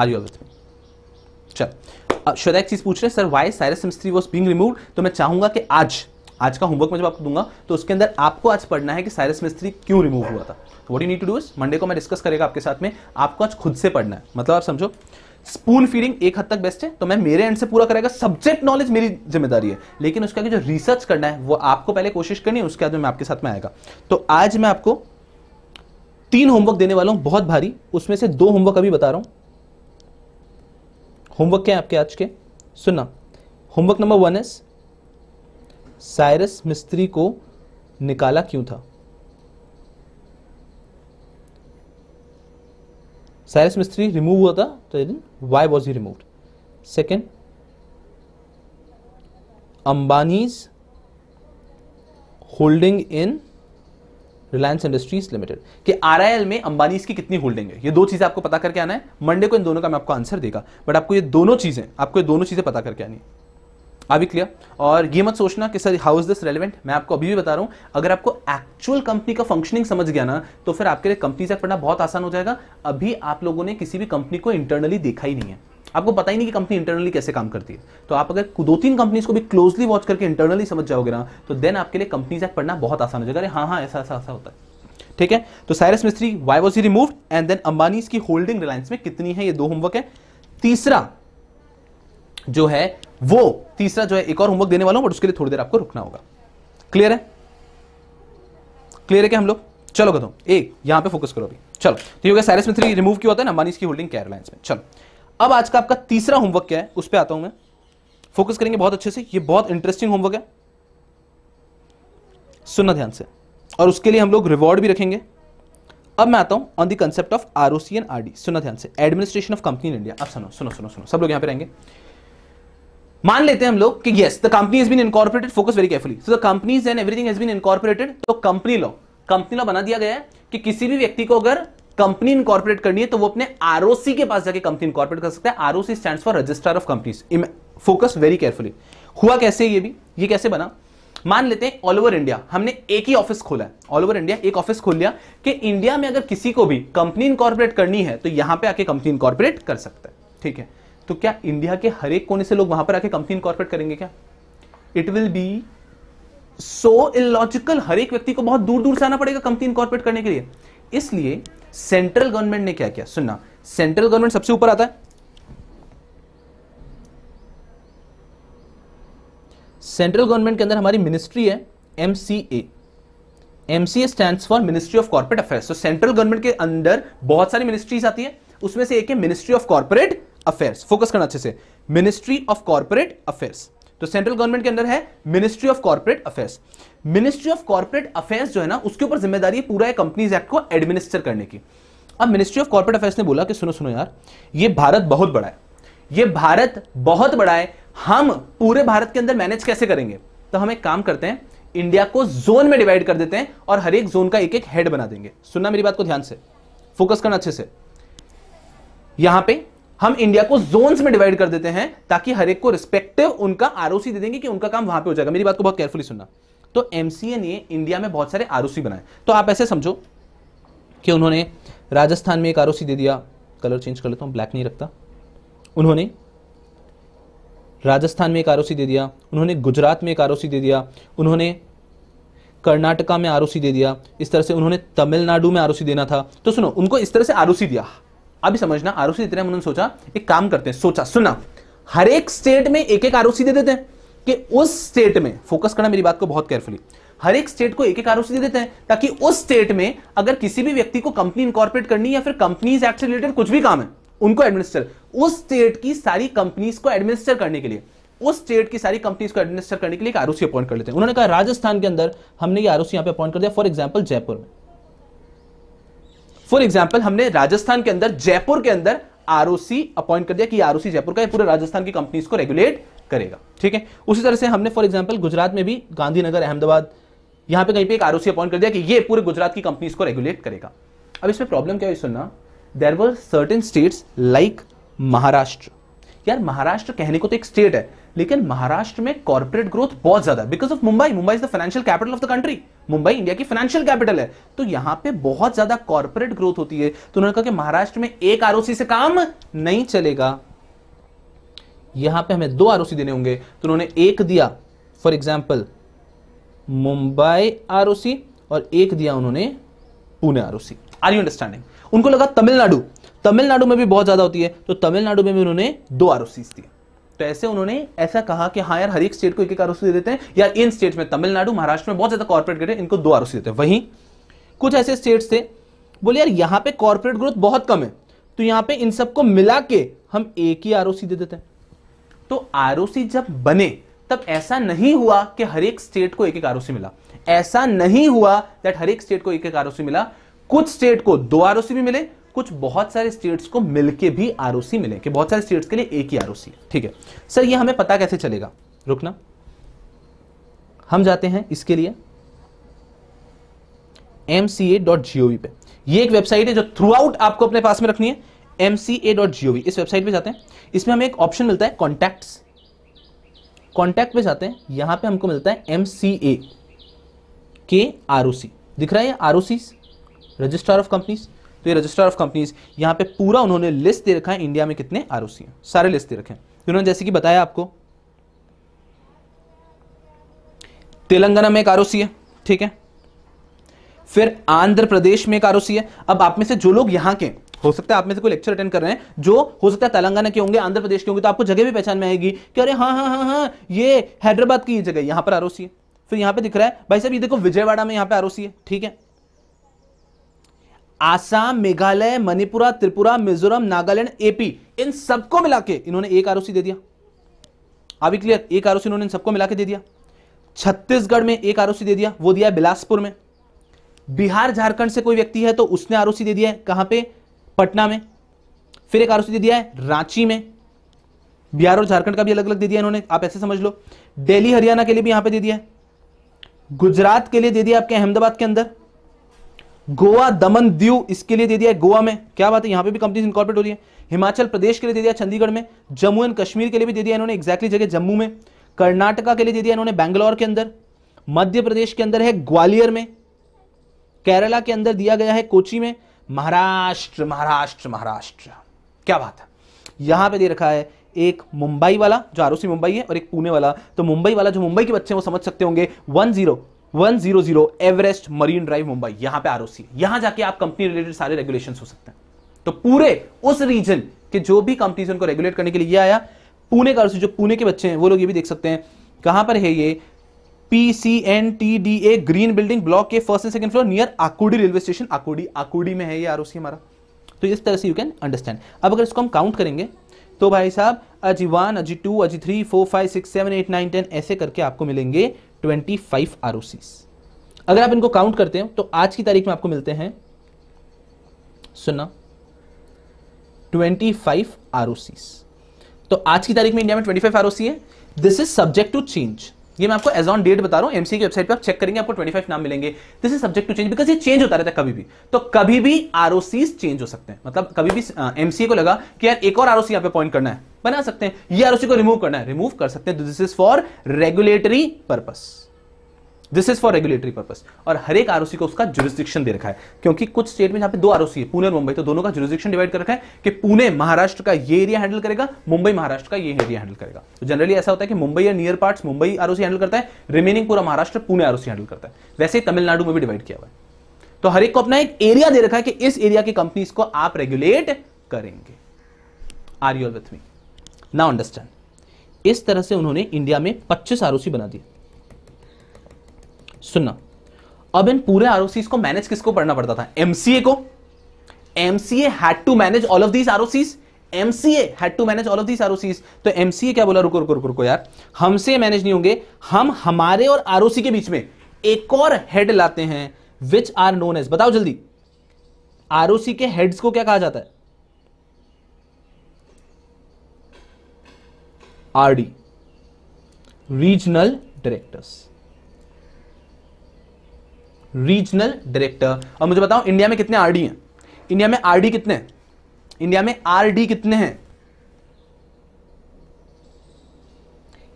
are you all with me चल एक चीज पूछ रहे sir why Cyrus Mistry was being remove तो मैं चाहूंगा कि आज आज का होमवर्क मैं जब आपको दूंगा तो उसके अंदर आपको आज पढ़ना है कि साइरस मिस्त्री क्यों रिमूव हुआ था what you need to do इस मंडे को मैं डिस्कस करेगा आपके साथ में आपको आज खुद से पढ़ना है मतलब आप समझो स्पून फीडिंग एक हद तक बेस्ट है तो मैं मेरे एंड से पूरा करेगा सब्जेक्ट नॉलेज मेरी जिम्मेदारी है लेकिन उसका जो रिसर्च करना है वो आपको पहले कोशिश करनी है उसके बाद मैं आपके साथ में आएगा तो आज मैं आपको तीन होमवर्क देने वाला हूं बहुत भारी उसमें से दो होमवर्क अभी बता रहा हूं होमवर्क क्या है आपके आज के सुनना होमवर्क नंबर वन एस साइरस मिस्त्री को निकाला क्यों था साइरस मिस्त्री रिमूव हुआ था तो दिन why was he removed second Ambani's holding in Reliance Industries Limited कि आर आई एल में अंबानीज की कितनी होल्डिंग है ये दो चीज़ें आपको पता करके आना है मंडे को इन दोनों का मैं आपको आंसर देगा बट आपको ये दोनों चीज़ें आपको ये दोनों चीज़ें पता करके आनी है अभी क्लियर और ये मत सोचना कि sir how is this relevant मैं आपको अभी भी बता रहा हूँ अगर आपको एक्चुअल कंपनी का फंक्शनिंग समझ गया ना तो फिर आपके लिए कंपनी से पढ़ना बहुत आसान हो जाएगा अभी आप लोगों ने किसी भी कंपनी को इंटरनली देखा ही नहीं है आपको पता ही नहीं कि कंपनी इंटरनली कैसे काम करती है तो आप अगर दो तीन कंपनीज को भी क्लोजली वॉच करके इंटरनली समझ जाओगे ना तो देन आपके लिए कंपनीज एक्ट पढ़ना बहुत आसान हो जाएगा अरे हाँ हाँ ऐसा ऐसा ऐसा होता है ठीक है तो Cyrus Mistry why was he remove and then Ambani की होल्डिंग रिलायंस में कितनी है ये दो होमवर्क है तीसरा जो है वो तीसरा जो है एक और होमवर्क देने वाला हूं बट उसके लिए थोड़ी देर आपको रुकना होगा क्लियर है क्लियर है क्या हम लोग चलो कदम एक यहां पे फोकस करो अभी चलो तो ये हो गया साइरस मिथ्री रिमूव क्यों होता है ना अंबानी की होल्डिंग केयरलाइंस में चलो अब आज का आपका तीसरा होमवर्क क्या है उस पर आता हूं मैं फोकस करेंगे बहुत अच्छे से ये बहुत इंटरेस्टिंग होमवर्क है सुनना ध्यान से और उसके लिए हम लोग रिवॉर्ड भी रखेंगे अब मैं आता हूं on the concept of R O C and R D सुनना ध्यान से administration of company in India अब सुनो सुनो सुनो सुनो सब लोग यहां पर रहेंगे मान लेते हैं हम लोग कि yes the company is been incorporated focus very carefully so the companies and everything is been incorporated तो कंपनी लॉ कंपनी लॉ बना दिया गया है कि किसी भी व्यक्ति को अगर कंपनी इनकॉर्पोरेट करनी है तो वो अपने आरओसी के पास जाके कंपनी इनकॉर्पोरेट कर सकता है ROC stands for registrar of companies focus very carefully हुआ कैसे ये भी ये कैसे बना मान लेते हैं ऑल ओवर इंडिया हमने एक ही ऑफिस खोला है ऑल ओवर इंडिया एक ऑफिस खोल लिया कि इंडिया में अगर किसी को भी कंपनी इनकॉर्पोरेट करनी है तो यहां पे आके कंपनी इनकॉर्पोरेट कर सकता है ठीक है तो क्या इंडिया के हर एक कोने से लोग वहां पर आके कंपनी इनकॉर्पोरेट करेंगे क्या it will be so illogical हर एक व्यक्ति को बहुत दूर दूर से आना पड़ेगा कंपनी इनकॉर्पोरेट करने के लिए इसलिए सेंट्रल गवर्नमेंट ने क्या किया सुनना सेंट्रल गवर्नमेंट सबसे ऊपर आता है सेंट्रल गवर्नमेंट के अंदर हमारी मिनिस्ट्री है MCA MCA stand for ministry of corporate affairs तो सेंट्रल गवर्नमेंट के अंदर बहुत सारी मिनिस्ट्रीज आती है उसमें से एक है ministry of corporate affairs focus करना अच्छे से मिनिस्ट्री ऑफ कॉर्पोरेट अफेयर्स तो सेंट्रल गवर्नमेंट के अंदर है ministry of corporate affairs ministry of corporate affairs जो है ना उसके ऊपर जिम्मेदारी है पूरा कंपनीज एक्ट को एडमिनिस्टर करने की अब मिनिस्ट्री ऑफ कॉर्पोरेट अफेयर्स ने बोला कि सुनो सुनो यार ये भारत बहुत बड़ा है ये भारत बहुत बड़ा है हम पूरे भारत के अंदर मैनेज कैसे करेंगे तो हम एक काम करते हैं इंडिया को जोन में डिवाइड कर देते हैं और हर एक जोन का एक एक हेड बना देंगे सुनना मेरी बात को ध्यान से फोकस करना अच्छे से यहां पे हम इंडिया को जोन्स में डिवाइड कर देते हैं ताकि हर एक को रिस्पेक्टिव उनका आरओसी दे देंगे कि उनका काम वहां पे हो जाएगा मेरी बात को बहुत केयरफुली सुनना तो एमसीए ने इंडिया में बहुत सारे आरओसी बनाए तो आप ऐसे समझो कि उन्होंने राजस्थान में एक आरओसी दे दिया कलर चेंज कर लेता हूं ब्लैक नहीं रखता उन्होंने राजस्थान में एक आरओसी दे दिया उन्होंने गुजरात में एक आरओसी दे दिया उन्होंने कर्नाटका में आरओसी दे दिया इस तरह से उन्होंने तमिलनाडु में आरओसी देना था तो सुनो उनको इस तरह से आरओसी दिया अभी समझना आरओसी देते हैं सोचा एक काम करते हैं सोचा सुना हर एक स्टेट में एक एक आरओसी दे देते हैं कि उस स्टेट में फोकस करना मेरी बात को बहुत केयरफुली हर एक स्टेट को एक एक आरओसी दे देते हैं ताकि उस स्टेट में अगर किसी भी व्यक्ति को कंपनी इनकॉर्पोरेट करनी या फिर कंपनीज एक्ट से रिलेटेड कुछ भी काम है उनको एडमिनिस्टर उस स्टेट की सारी कंपनीज को एडमिनिस्टर करने के लिए उस स्टेट की सारी कंपनीज को एडमिनिस्टर करने के लिए एक आरओसी अपॉइंट कर लेते हैं उन्होंने कहा राजस्थान के अंदर हमने ये आरओसी यहां पे अपॉइंट कर दिया फॉर एग्जांपल जयपुर में फॉर एग्जाम्पल हमने राजस्थान के अंदर जयपुर के अंदर आरओसी अपॉइंट कर दिया कि आरओसी जयपुर का पूरे राजस्थान की कंपनीज को रेगुलेट करेगा ठीक है उसी तरह से हमने फॉर एग्जाम्पल गुजरात में भी गांधीनगर अहमदाबाद यहां पे कहीं पे एक आरओसी अपॉइंट कर दिया कि ये पूरे गुजरात की कंपनीज को रेगुलेट करेगा अब इसमें प्रॉब्लम क्या है सुनना there were certain states like Maharashtra यार महाराष्ट्र कहने को तो एक स्टेट है लेकिन महाराष्ट्र में कॉर्पोरेट ग्रोथ बहुत ज्यादा because of Mumbai Mumbai is the financial capital of the country Mumbai India की फाइनेंशियल कैपिटल है तो यहां पे बहुत ज्यादा कॉर्पोरेट ग्रोथ होती है तो उन्होंने कहा कि महाराष्ट्र में एक आरओसी से काम नहीं चलेगा यहां पे हमें दो आरओसी देने होंगे तो उन्होंने एक दिया फॉर एग्जाम्पल मुंबई आरओसी और एक दिया उन्होंने Pune ROC are you understanding उनको लगा तमिलनाडु तमिलनाडु में भी बहुत ज्यादा होती है तो तमिलनाडु में भी उन्होंने दो आरओसी दिया तो ऐसे उन्होंने ऐसा कहा कि हाँ यार हर एक स्टेट को एक एक आर दे देते हैं यार इन स्टेट्स में तमिलनाडु महाराष्ट्र में बहुत ज्यादा कॉर्पोरेट ग्रोथ इनको दो आर देते हैं वहीं कुछ ऐसे स्टेट्स थे बोले यार यहां पे कॉर्पोरेट ग्रोथ बहुत कम है तो यहां पे इन सबको मिला के हम एक ही आर दे देते हैं तो आर जब बने तब ऐसा नहीं हुआ कि हर एक स्टेट को एक एक आर मिला ऐसा नहीं हुआ दैट हर एक स्टेट को एक एक आर मिला कुछ स्टेट को दो आर भी मिले कुछ बहुत सारे स्टेट्स को मिलके भी आर मिले कि बहुत सारे स्टेट्स के लिए एक ही आर ठीक है सर ये हमें पता कैसे चलेगा रुकना हम जाते हैं इसके लिए एम डॉट पे ये एक वेबसाइट है जो थ्रू आउट आपको अपने पास में रखनी है एम इस वेबसाइट पे जाते हैं इसमें हमें एक ऑप्शन मिलता है कॉन्टैक्ट कॉन्टैक्ट पे जाते हैं यहां पे हमको मिलता है एम सी ए के आर ओ सी दिख रहा है R O C registrar of companies तो ये रजिस्टर ऑफ कंपनीज यहाँ पे पूरा उन्होंने लिस्ट दे रखा है इंडिया में कितने आर हैं सारे लिस्ट दे रखे हैं उन्होंने तो जैसे कि बताया आपको तेलंगाना में एक आर है ठीक है फिर आंध्र प्रदेश में एक आर है अब आप में से जो लोग यहाँ के हो सकता है आप में से कोई लेक्चर अटेंड कर रहे हैं जो हो सकता है तेलंगाना के होंगे आंध्र प्रदेश के होंगे तो आपको जगह भी पहचान में आएगी कि अरे हाँ हाँ हाँ हाँ ये हैदराबाद की जगह यहाँ पर आर है फिर यहाँ पे दिख रहा है भाई साहब ये देखो विजयवाड़ा में यहाँ पे आर है ठीक है आसाम मेघालय मणिपुरा त्रिपुरा मिजोरम नागालैंड एपी इन सबको मिला के इन्होंने एक आरओसी दे दिया अभी क्लियर एक आरओसी इन्होंने सबको मिला के दे दिया छत्तीसगढ़ में एक आरओसी दे दिया वो दिया बिलासपुर में बिहार झारखंड से कोई व्यक्ति है तो उसने आरओसी दे दिया है कहां पे पटना में फिर एक आरओसी दे दिया है रांची में बिहार और झारखंड का भी अलग अलग दे दिया इन्होंने आप ऐसे समझ लो दिल्ली हरियाणा के लिए भी यहां पे दे दिया है गुजरात के लिए दे दिया आपके अहमदाबाद के अंदर गोवा दमन दीव इसके लिए दे दिया है गोवा में क्या बात है यहां पे भी कंपनीज इंकॉर्पोरेट हो रही है हिमाचल प्रदेश के लिए दे दिया चंडीगढ़ में जम्मू एंड कश्मीर के लिए भी दे दिया इन्होंने एक्जैक्टली जगह जम्मू में कर्नाटका के लिए दे दिया इन्होंने बैंगलोर के अंदर मध्य प्रदेश के अंदर है ग्वालियर में केरला के अंदर दिया गया है कोची में महाराष्ट्र महाराष्ट्र महाराष्ट्र क्या बात है यहां पर दे रखा है एक मुंबई वाला जो आरोसी मुंबई है और एक पुणे वाला तो मुंबई वाला जो मुंबई के बच्चे हैं वो समझ सकते होंगे one zero 100 Everest Marine Drive Mumbai यहां पे आरओसी यहां जाके आप कंपनी रिलेटेड सारे रेगुलेशन हो सकते हैं तो पूरे उस रीजन के जो भी कंपनीज उनको रेगुलेट करने के लिए आया पुणे का जो पुणे के बच्चे हैं वो लोग ये भी देख सकते हैं कहां पर है ये P C N T D A green building block के first and second floor near Akurdi railway station Akurdi Akurdi में है ये आरओसी हमारा तो इस तरह से यू कैन अंडरस्टैंड अब अगर इसको हम काउंट करेंगे तो भाई साहब अजी वन अजी टू अजी three four five six seven eight nine ten ऐसे करके आपको मिलेंगे ट्वेंटी फाइव आर अगर आप इनको काउंट करते हो तो आज की तारीख में आपको मिलते हैं सुनना ट्वेंटी फाइव आर तो आज की तारीख में इंडिया में ट्वेंटी फाइव आर है this is subject to change ये मैं आपको एज ऑन डेट बता रहा हूँ एमसी की वेबसाइट पर आप चेक करेंगे आपको 25 नाम मिलेंगे this is subject to change because ये चेंज होता रहता है कभी भी तो कभी भी आर चेंज हो सकते हैं मतलब कभी भी एमसी को लगा कि यार एक और आर यहाँ पे अपॉइंट करना है बना सकते हैं ये आर को रिमूव करना है रिमूव कर सकते हैं this is for regulatory purpose this is for regulatory purpose और हर एक आरओसी को उसका जुरिस्डिक्शन दे रखा है क्योंकि कुछ स्टेट में जहां पे दो आरओसी है पुणे और मुंबई तो दोनों का जुरिस्डिक्शन डिवाइड कर रखा है कि पुणे महाराष्ट्र का ये एरिया हैंडल करेगा मुंबई महाराष्ट्र का ये एरिया हैंडल करेगा तो जनरली ऐसा होता है कि मुंबई या near part Mumbai ROC handle करता है रिमेनिंग पूरा महाराष्ट्र पुणे आरओसी हैंडल करता है वैसे ही तमिलनाडु में भी डिवाइड किया हुआ है तो हर एक को अपना एक एरिया दे रखा है कि इस एरिया की कंपनीज को आप रेगुलेट करेंगे are you with me now understand इस तरह से उन्होंने इंडिया में पच्चीस आरओसी बना दी सुनना अब इन पूरे आर को मैनेज किसको पढ़ना पड़ता था एमसीए को MCA had to manage all of these R MCA had to manage all of these R तो एमसीए क्या बोला रुको रुको रुको रुको यार हमसे मैनेज नहीं होंगे हम हमारे और आरओसी के बीच में एक और हेड लाते हैं विच आर नोन एज बताओ जल्दी आरओसी के हेड्स को क्या कहा जाता है RD regional directors regional director और मुझे बताओ इंडिया में कितने आरडी हैं इंडिया में आरडी कितने हैं इंडिया में आरडी कितने हैं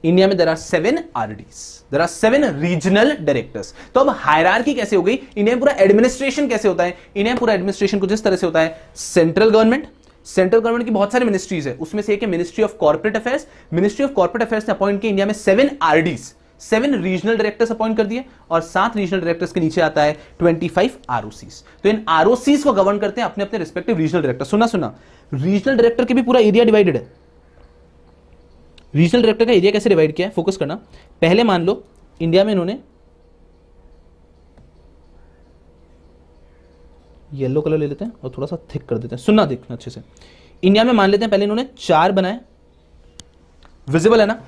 इंडिया में there are seven RDs there are seven regional directors तो अब हायरार्की कैसे हो गई इंडिया में पूरा एडमिनिस्ट्रेशन कैसे होता है इंडिया में पूरा एडमिनिस्ट्रेशन कुछ इस तरह से होता है सेंट्रल गवर्नमेंट सेंट्रल गवर्नमेंट की बहुत सारी मिनिस्ट्रीज है उसमें से एक है ministry of corporate affairs ministry of corporate affairs ने अपॉइंट किया इंडिया में seven RDs seven regional directors appoint कर दिए और सात रीजनल डायरेक्टर्स के नीचे आता है ट्वेंटी फाइव आरओसीस तो इन आरओसीस को गवर्न करते हैं अपने अपने रिस्पेक्टिव रीजनल डायरेक्टर सुना सुना रीजनल डायरेक्टर के भी पूरा एरिया डिवाइडेड है रीजनल डायरेक्टर का एरिया कैसे डिवाइड किया है फोकस करना पहले मान लो इंडिया में इन्होंने येलो कलर ले लेते हैं और थोड़ा सा थिक कर देते हैं सुनना देखना अच्छे से इंडिया में मान लेते हैं पहले इन्होंने चार बनाए विजिबल है ना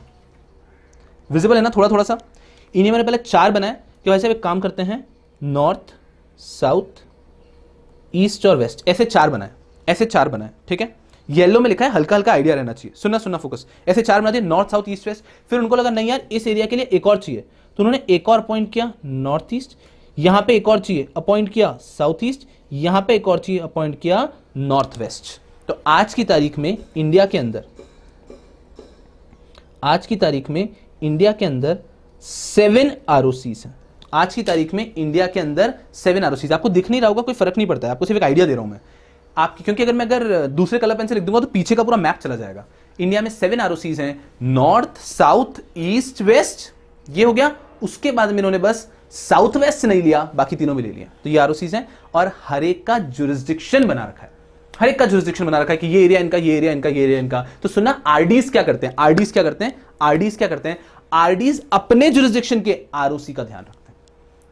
विजिबल है ना थोड़ा थोड़ा सा इन्हें मैंने पहले चार बनाया कि वैसे साहब काम करते हैं नॉर्थ साउथ ईस्ट और वेस्ट ऐसे चार बनाए ऐसे चार बनाए ठीक है येलो में लिखा है हल्का हल्का आइडिया रहना चाहिए सुनना सुनना फोकस ऐसे चार बना दिए नॉर्थ साउथ ईस्ट वेस्ट फिर उनको लगा नहीं यार इस एरिया के लिए एक और चाहिए तो उन्होंने एक और अपॉइंट किया नॉर्थ ईस्ट यहां पे एक और चाहिए अपॉइंट किया साउथ ईस्ट यहां पे एक और चाहिए अपॉइंट किया नॉर्थ वेस्ट तो आज की तारीख में इंडिया के अंदर आज की तारीख में इंडिया के अंदर सेवन आर हैं आज की तारीख में इंडिया के अंदर सेवन आर आपको दिख नहीं रहा होगा कोई फर्क नहीं पड़ता है आपको सिर्फ एक आइडिया दे रहा हूं मैं आपकी क्योंकि अगर मैं अगर दूसरे कलर पेन से लिख दूंगा तो पीछे का पूरा मैप चला जाएगा इंडिया में सेवन आर हैं नॉर्थ साउथ ईस्ट वेस्ट ये हो गया उसके बाद में इन्होंने बस साउथ वेस्ट से नहीं लिया बाकी तीनों में ले लिया तो ये आर हैं और हर एक का जुरिस्डिक्शन बना रखा है हर एक का जुरिस्डिक्शन बना रखा है कि ये एरिया इनका ये एरिया इनका ये एरिया इनका तो सुनना आरडीज क्या करते हैं आरडीज क्या करते हैं आरडीज क्या करते हैं आरडीज अपने जुरिस्डिक्शन के आरओसी का ध्यान रखते हैं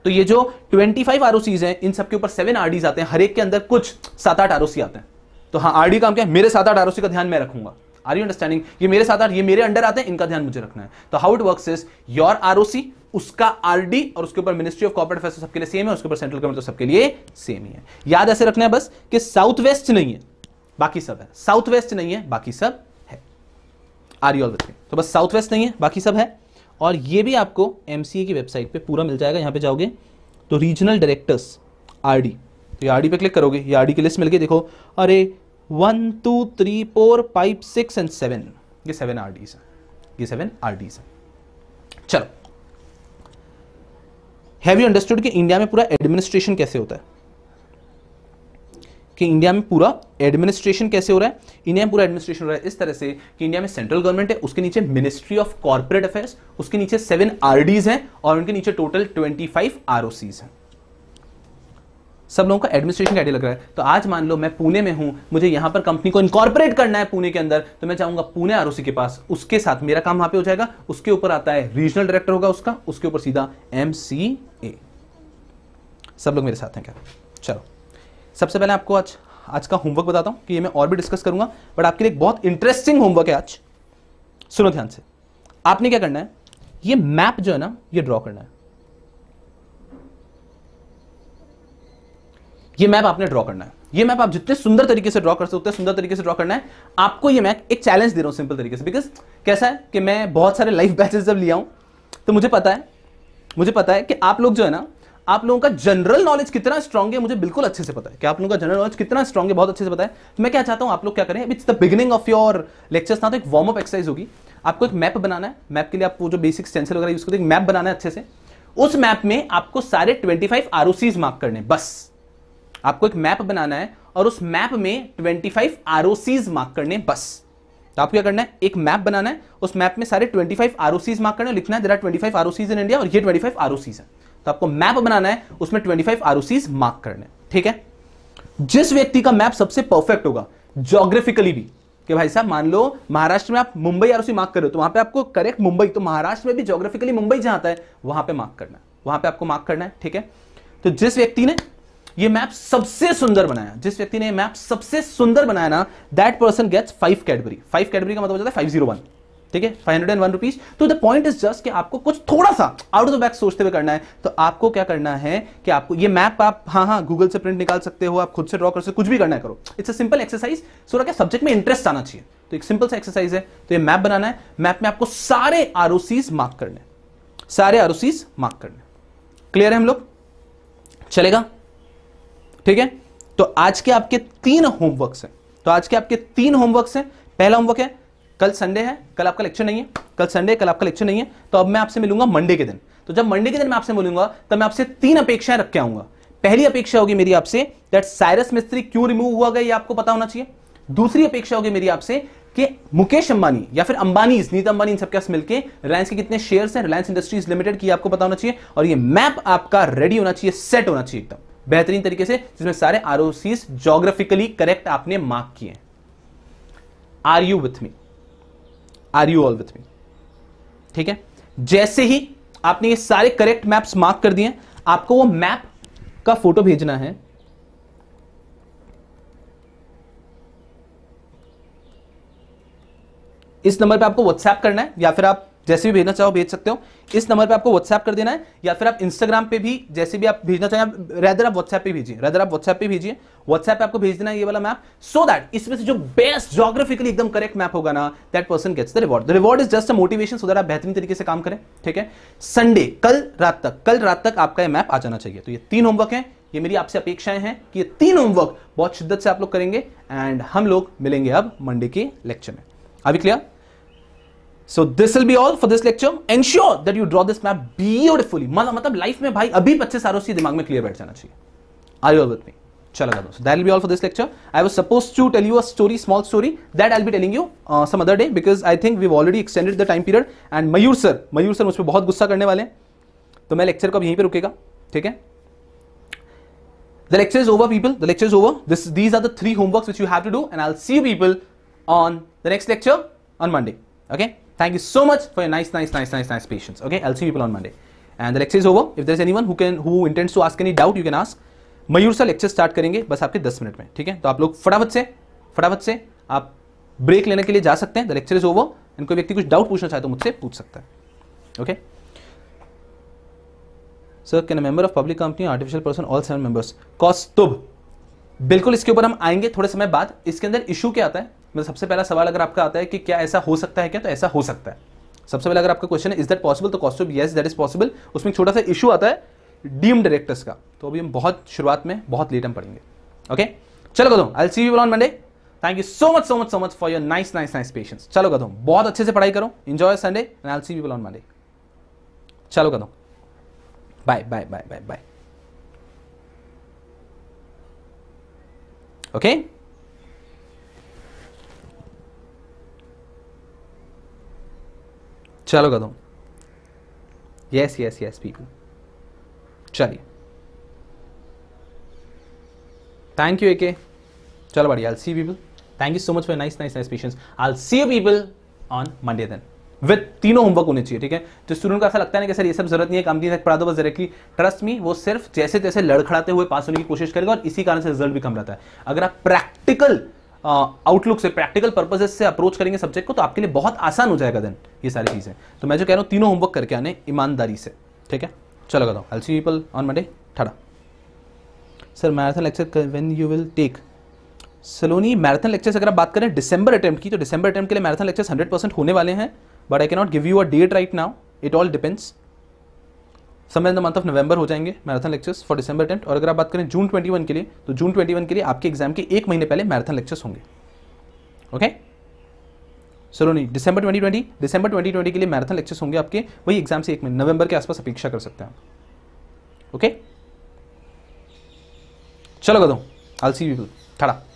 तो ये जो 25 फाइव आरओसीज हैं इन सबके ऊपर सेवन आरडीज आते हैं हर एक के अंदर कुछ सात आठ आरओसी आते हैं तो हाँ आरडी काम क्या है मेरे सात आठ आरओसी का ध्यान मैं रखूंगा आर यू अंडरस्टैंडिंग ये मेरे सात आठ ये मेरे अंडर आते हैं इनका ध्यान मुझे रखना है तो how it work is your ROC उसका आरडी और उसके ऊपर मिनिस्ट्री ऑफ कॉपरेट अफेयर सबके लिए सेम है उसके ऊपर सेंट्रल गवर्नमेंट तो सबके लिए सेम ही है याद ऐसे रखना है बस कि साउथ वेस्ट नहीं है बाकी सब है साउथ वेस्ट नहीं है बाकी सब है आर यू ऑल तो बस साउथ वेस्ट नहीं है बाकी सब है और ये भी आपको एम की वेबसाइट पर पूरा मिल जाएगा यहाँ पर जाओगे तो रीजनल डायरेक्टर्स आर तो आर पे क्लिक करोगे ये आर की लिस्ट मिल गई देखो अरे one two three four five six and seven ये सेवन आर डीज ये सेवन आर डीज है चलो हैव यू अंडरस्टूड कि इंडिया में पूरा एडमिनिस्ट्रेशन कैसे होता है कि इंडिया में पूरा एडमिनिस्ट्रेशन कैसे हो रहा है इंडिया में पूरा एडमिनिस्ट्रेशन रहा है इस तरह से कि इंडिया में सेंट्रल गवर्नमेंट है उसके नीचे मिनिस्ट्री ऑफ कॉर्पोरेट अफेयर्स उसके नीचे सेवन आर हैं और उनके नीचे टोटल ट्वेंटी फाइव हैं सब लोगों का एडमिनिस्ट्रेशन आइडिया लग रहा है तो आज मान लो मैं पुणे में हूं मुझे यहां पर कंपनी को इनकॉर्पोरेट करना है पुणे के अंदर तो मैं चाहूंगा पुणे आर के पास उसके साथ मेरा काम वहां पे हो जाएगा उसके ऊपर आता है रीजनल डायरेक्टर होगा उसका उसके ऊपर सीधा एम सब लोग मेरे साथ हैं क्या चलो सबसे पहले आपको आज आज का होमवर्क बताता हूं कि ये मैं और भी डिस्कस करूंगा बट आपके लिए बहुत इंटरेस्टिंग होमवर्क है आज सुनो ध्यान से आपने क्या करना है ये मैप जो है ना ये ड्रॉ करना है ये मैप आपने ड्रॉ करना है ये मैप आप जितने सुंदर तरीके से ड्रॉ कर सकते हैं सुंदर तरीके से ड्रॉ करना है आपको ये मैप एक चैलेंज दे रहा हूं सिंपल तरीके से बिकॉज कैसा है कि मैं बहुत सारे लाइफ बैचेस जब लिया हूं तो मुझे पता है मुझे पता है कि आप लोग जो है ना आप लोगों का जनरल नॉलेज कितना स्ट्रॉग है मुझे बिल्कुल अच्छे से पता है कि आप लोगों का जनरल नॉलेज कितना स्ट्रॉग है बहुत अच्छे से पता है तो मैं क्या चाहता हूं आप लोग क्या करें it's the beginning of your lectures ना तो एक वार्म अप एक्सरसाइज होगी आपको एक मैप बनाना है मैप के लिए आपको जो बेसिक सेंसर वगैरह यूज करते हैं मैप बनाना है अच्छे से उस मैप में आपको सारे ट्वेंटी फाइव मार्क करने बस आपको एक मैप बनाना है और उस मैप में ट्वेंटी फाइव मार्क करने बस तो आपको क्या करना है एक मैप बनाना है उस मैप में सारे ट्वेंटी फाइव मार्क करने लिखना है there twenty five ROCs in India और ये ट्वेंटी फाइव आरओसीज है तो आपको मैप बनाना है उसमें 25 फाइव मार्क करने ठीक है जिस व्यक्ति का मैप सबसे परफेक्ट होगा जोग्राफिकली भी कि भाई साहब मान लो महाराष्ट्र में आप मुंबई आरओसी मार्क कर रहे हो तो वहां पे आपको करेक्ट मुंबई तो महाराष्ट्र में भी जोग्राफिकली मुंबई जहां है वहां पे मार्क करना है वहां पे आपको मार्क करना है ठीक है तो जिस व्यक्ति ने ये मैप सबसे सुंदर बनाया जिस व्यक्ति ने मैप सबसे सुंदर बनाया ना that person gets five Cadbury five Cadbury का मतलब फाइव जीरो वन ठीक है five hundred and one rupees तो द पॉइंट इज जस्ट कि आपको कुछ थोड़ा सा आउट ऑफ द बैग सोचते हुए करना है तो आपको क्या करना है कि आपको ये मैप आप हाँ हाँ गूगल से प्रिंट निकाल सकते हो आप खुद से ड्रॉ कर सकते कुछ भी करना है करो it's a simple exercise so के सब्जेक्ट में इंटरेस्ट आना चाहिए तो एक सिंपल सा एक्सरसाइज है तो ये मैप बनाना है मैप में आपको सारे आर मार्क करने सारे आर मार्क करने क्लियर है हम लोग चलेगा ठीक है तो आज के आपके तीन होमवर्क हैं तो आज के आपके तीन होमवर्क हैं पहला होमवर्क है कल संडे है कल आपका लेक्चर नहीं है कल संडे कल आपका लेक्चर नहीं है तो अब मैं आपसे मिलूंगा मंडे के दिन तो जब मंडे के दिन मैं आपसे मिलूंगा तो मैं आपसे तीन अपेक्षाएं रख के आऊंगा पहली अपेक्षा होगी मेरी आपसे दैट साइरस मिस्त्री क्यों रिमूव हुआ गया ये आपको पता होना चाहिए दूसरी अपेक्षा होगी मेरी आपसे कि मुकेश अंबानी या फिर अंबानी नीत अंबानी इन सबके मिलकर रिलायंस के कितने शेयर हैं रिलायंस इंडस्ट्रीज लिमिटेड की आपको पता होना चाहिए और ये मैप आपका रेडी होना चाहिए सेट होना चाहिए एकदम बेहतरीन तरीके से जिसमें सारे आरओसी जोग्राफिकली करेक्ट आपने मार्क किए are you with me are you all with me ठीक है जैसे ही आपने ये सारे करेक्ट मैप्स मार्क कर दिए आपको वो मैप का फोटो भेजना है इस नंबर पे आपको व्हाट्सएप करना है या फिर आप जैसे भी भेजना चाहो भेज सकते हो इस नंबर पे आपको व्हाट्सएप कर देना है या फिर आप इंस्टाग्राम पे भी जैसे भी आप भेजना चाहें रेदर आप व्हाट्सएप पे भेजिए रेदर आप व्हाट्सएप पे भेजिए व्हाट्सएप पे आपको भेज देना है ये वाला मैप सो दैट इसमें से जो बेस्ट जोग्राफिकली एकदम करेक्ट मैप होगा ना that person gets the reward the reward is just a motivation so that आप बेहतरीन तरीके से काम करें ठीक है संडे कल रात तक कल रात तक आपका यह मैप आ जाना चाहिए तो ये तीन होमवर्क है ये मेरी आपसे अपेक्षाएं हैं कि ये तीन होमवर्क बहुत शिद्दत से आप लोग करेंगे एंड हम लोग मिलेंगे अब मंडे के लेक्चर में अभी clear so this will be all for this lecture ensure that you draw this map beautifully मतलब मतलब लाइफ में भाई अभी बच्चे आर सी दिमाग में क्लियर बैठ जाना चाहिए आई ऑल विथ मी चलेगा दोस्तों that will be all for this lecture I was suppose to tell you a story small story that I be telling you some other day because I think we already extended the time period and Mayur sir Mayur sir मुझ पर बहुत गुस्सा करने वाले हैं तो मैं lecture को अब यहीं पर रुकेगा ठीक है The lecture is over, people. The lecture is over. This, these are the three homeworks which you have to do, and I'll C you people on the next lecture on Monday. Okay? Thank you so much for your nice, nice, nice, nice, nice patience. Okay, I'll see people on Monday. And the lecture is over. If there's anyone who can who intends to ask any doubt, you can ask. मयूर सा lecture start करेंगे बस आपके 10 minute में ठीक है तो आप लोग फटाफट से फटाफट से आप ब्रेक लेने के लिए जा सकते हैं the lecture is over and कोई व्यक्ति कुछ डाउट पूछना चाहे तो मुझसे पूछ सकता है okay sir can member of public company artificial person all seven members Kaustubh बिल्कुल इसके ऊपर हम आएंगे थोड़े समय बाद इसके अंदर इशू क्या आता है मतलब सबसे पहला सवाल अगर आपका आता है कि क्या ऐसा हो सकता है क्या तो ऐसा हो सकता है सबसे पहले अगर आपका क्वेश्चन है इज दैट पॉसिबल तो कॉस्ट यस दैट इज पॉसिबल उसमें छोटा सा इशू आता है डीम डायरेक्टर्स का तो अभी हम बहुत शुरुआत में बहुत लेट हम पढ़ेंगे ओके चलो Kadam I see you on Monday thank you so much so much so much for your nice nice nice patience चलो कदम बहुत अच्छे से पढ़ाई करो enjoy Sunday and I see you on Monday चलो Kadam bye bye bye bye bye okay okay? चलो कदम yes yes yes people चलिए thank you एके चलो बढ़िया I see people thank you so much for nice nice nice patience I'll see you people on Monday then with तीनों homework होने चाहिए ठीक है तो स्टूडेंट को ऐसा लगता है ना कि सर ये सब जरूरत नहीं है कंपनी तक पढ़ा दो बस डायरेक्टली ट्रस्ट मी वो सिर्फ जैसे तैसे लड़खड़ाते हुए पास होने की कोशिश करेगा और इसी कारण से रिजल्ट भी कम रहता है अगर आप प्रैक्टिकल आउटलुक से प्रैक्टिकल पर्पजेस से अप्रोच करेंगे सब्जेक्ट को तो आपके लिए बहुत आसान हो जाएगा देन ये सारी चीज़ें तो मैं जो कह रहा हूँ तीनों होमवर्क करके आने ईमानदारी से ठीक है चलो बताओ I'll see people on Monday ठड़ा sir marathon lecture when you will take Saloni marathon lectures अगर आप बात करें डिसंबर अटैम्प्ट की तो डिसंबर अटैम्प्ट के लिए मैराथन लेक्चर्स हंड्रेड परसेंट होने वाले हैं but I cannot give you a date right now it all depends समय in the month of November हो जाएंगे marathon lectures for December tenth और अगर आप बात करें जून 21 के लिए तो जून 21 के लिए आपके एग्जाम के एक महीने पहले मैराथन लेक्चर्स होंगे ओके चलो नहीं डिसंबर 2020 डिसंबर 2020 के लिए मैराथन लेक्चर्स होंगे आपके वही एग्जाम से एक महीने नवंबर के आसपास अपेक्षा कर सकते हैं आप ओके चलो गदो आलसी पीपल थड़ा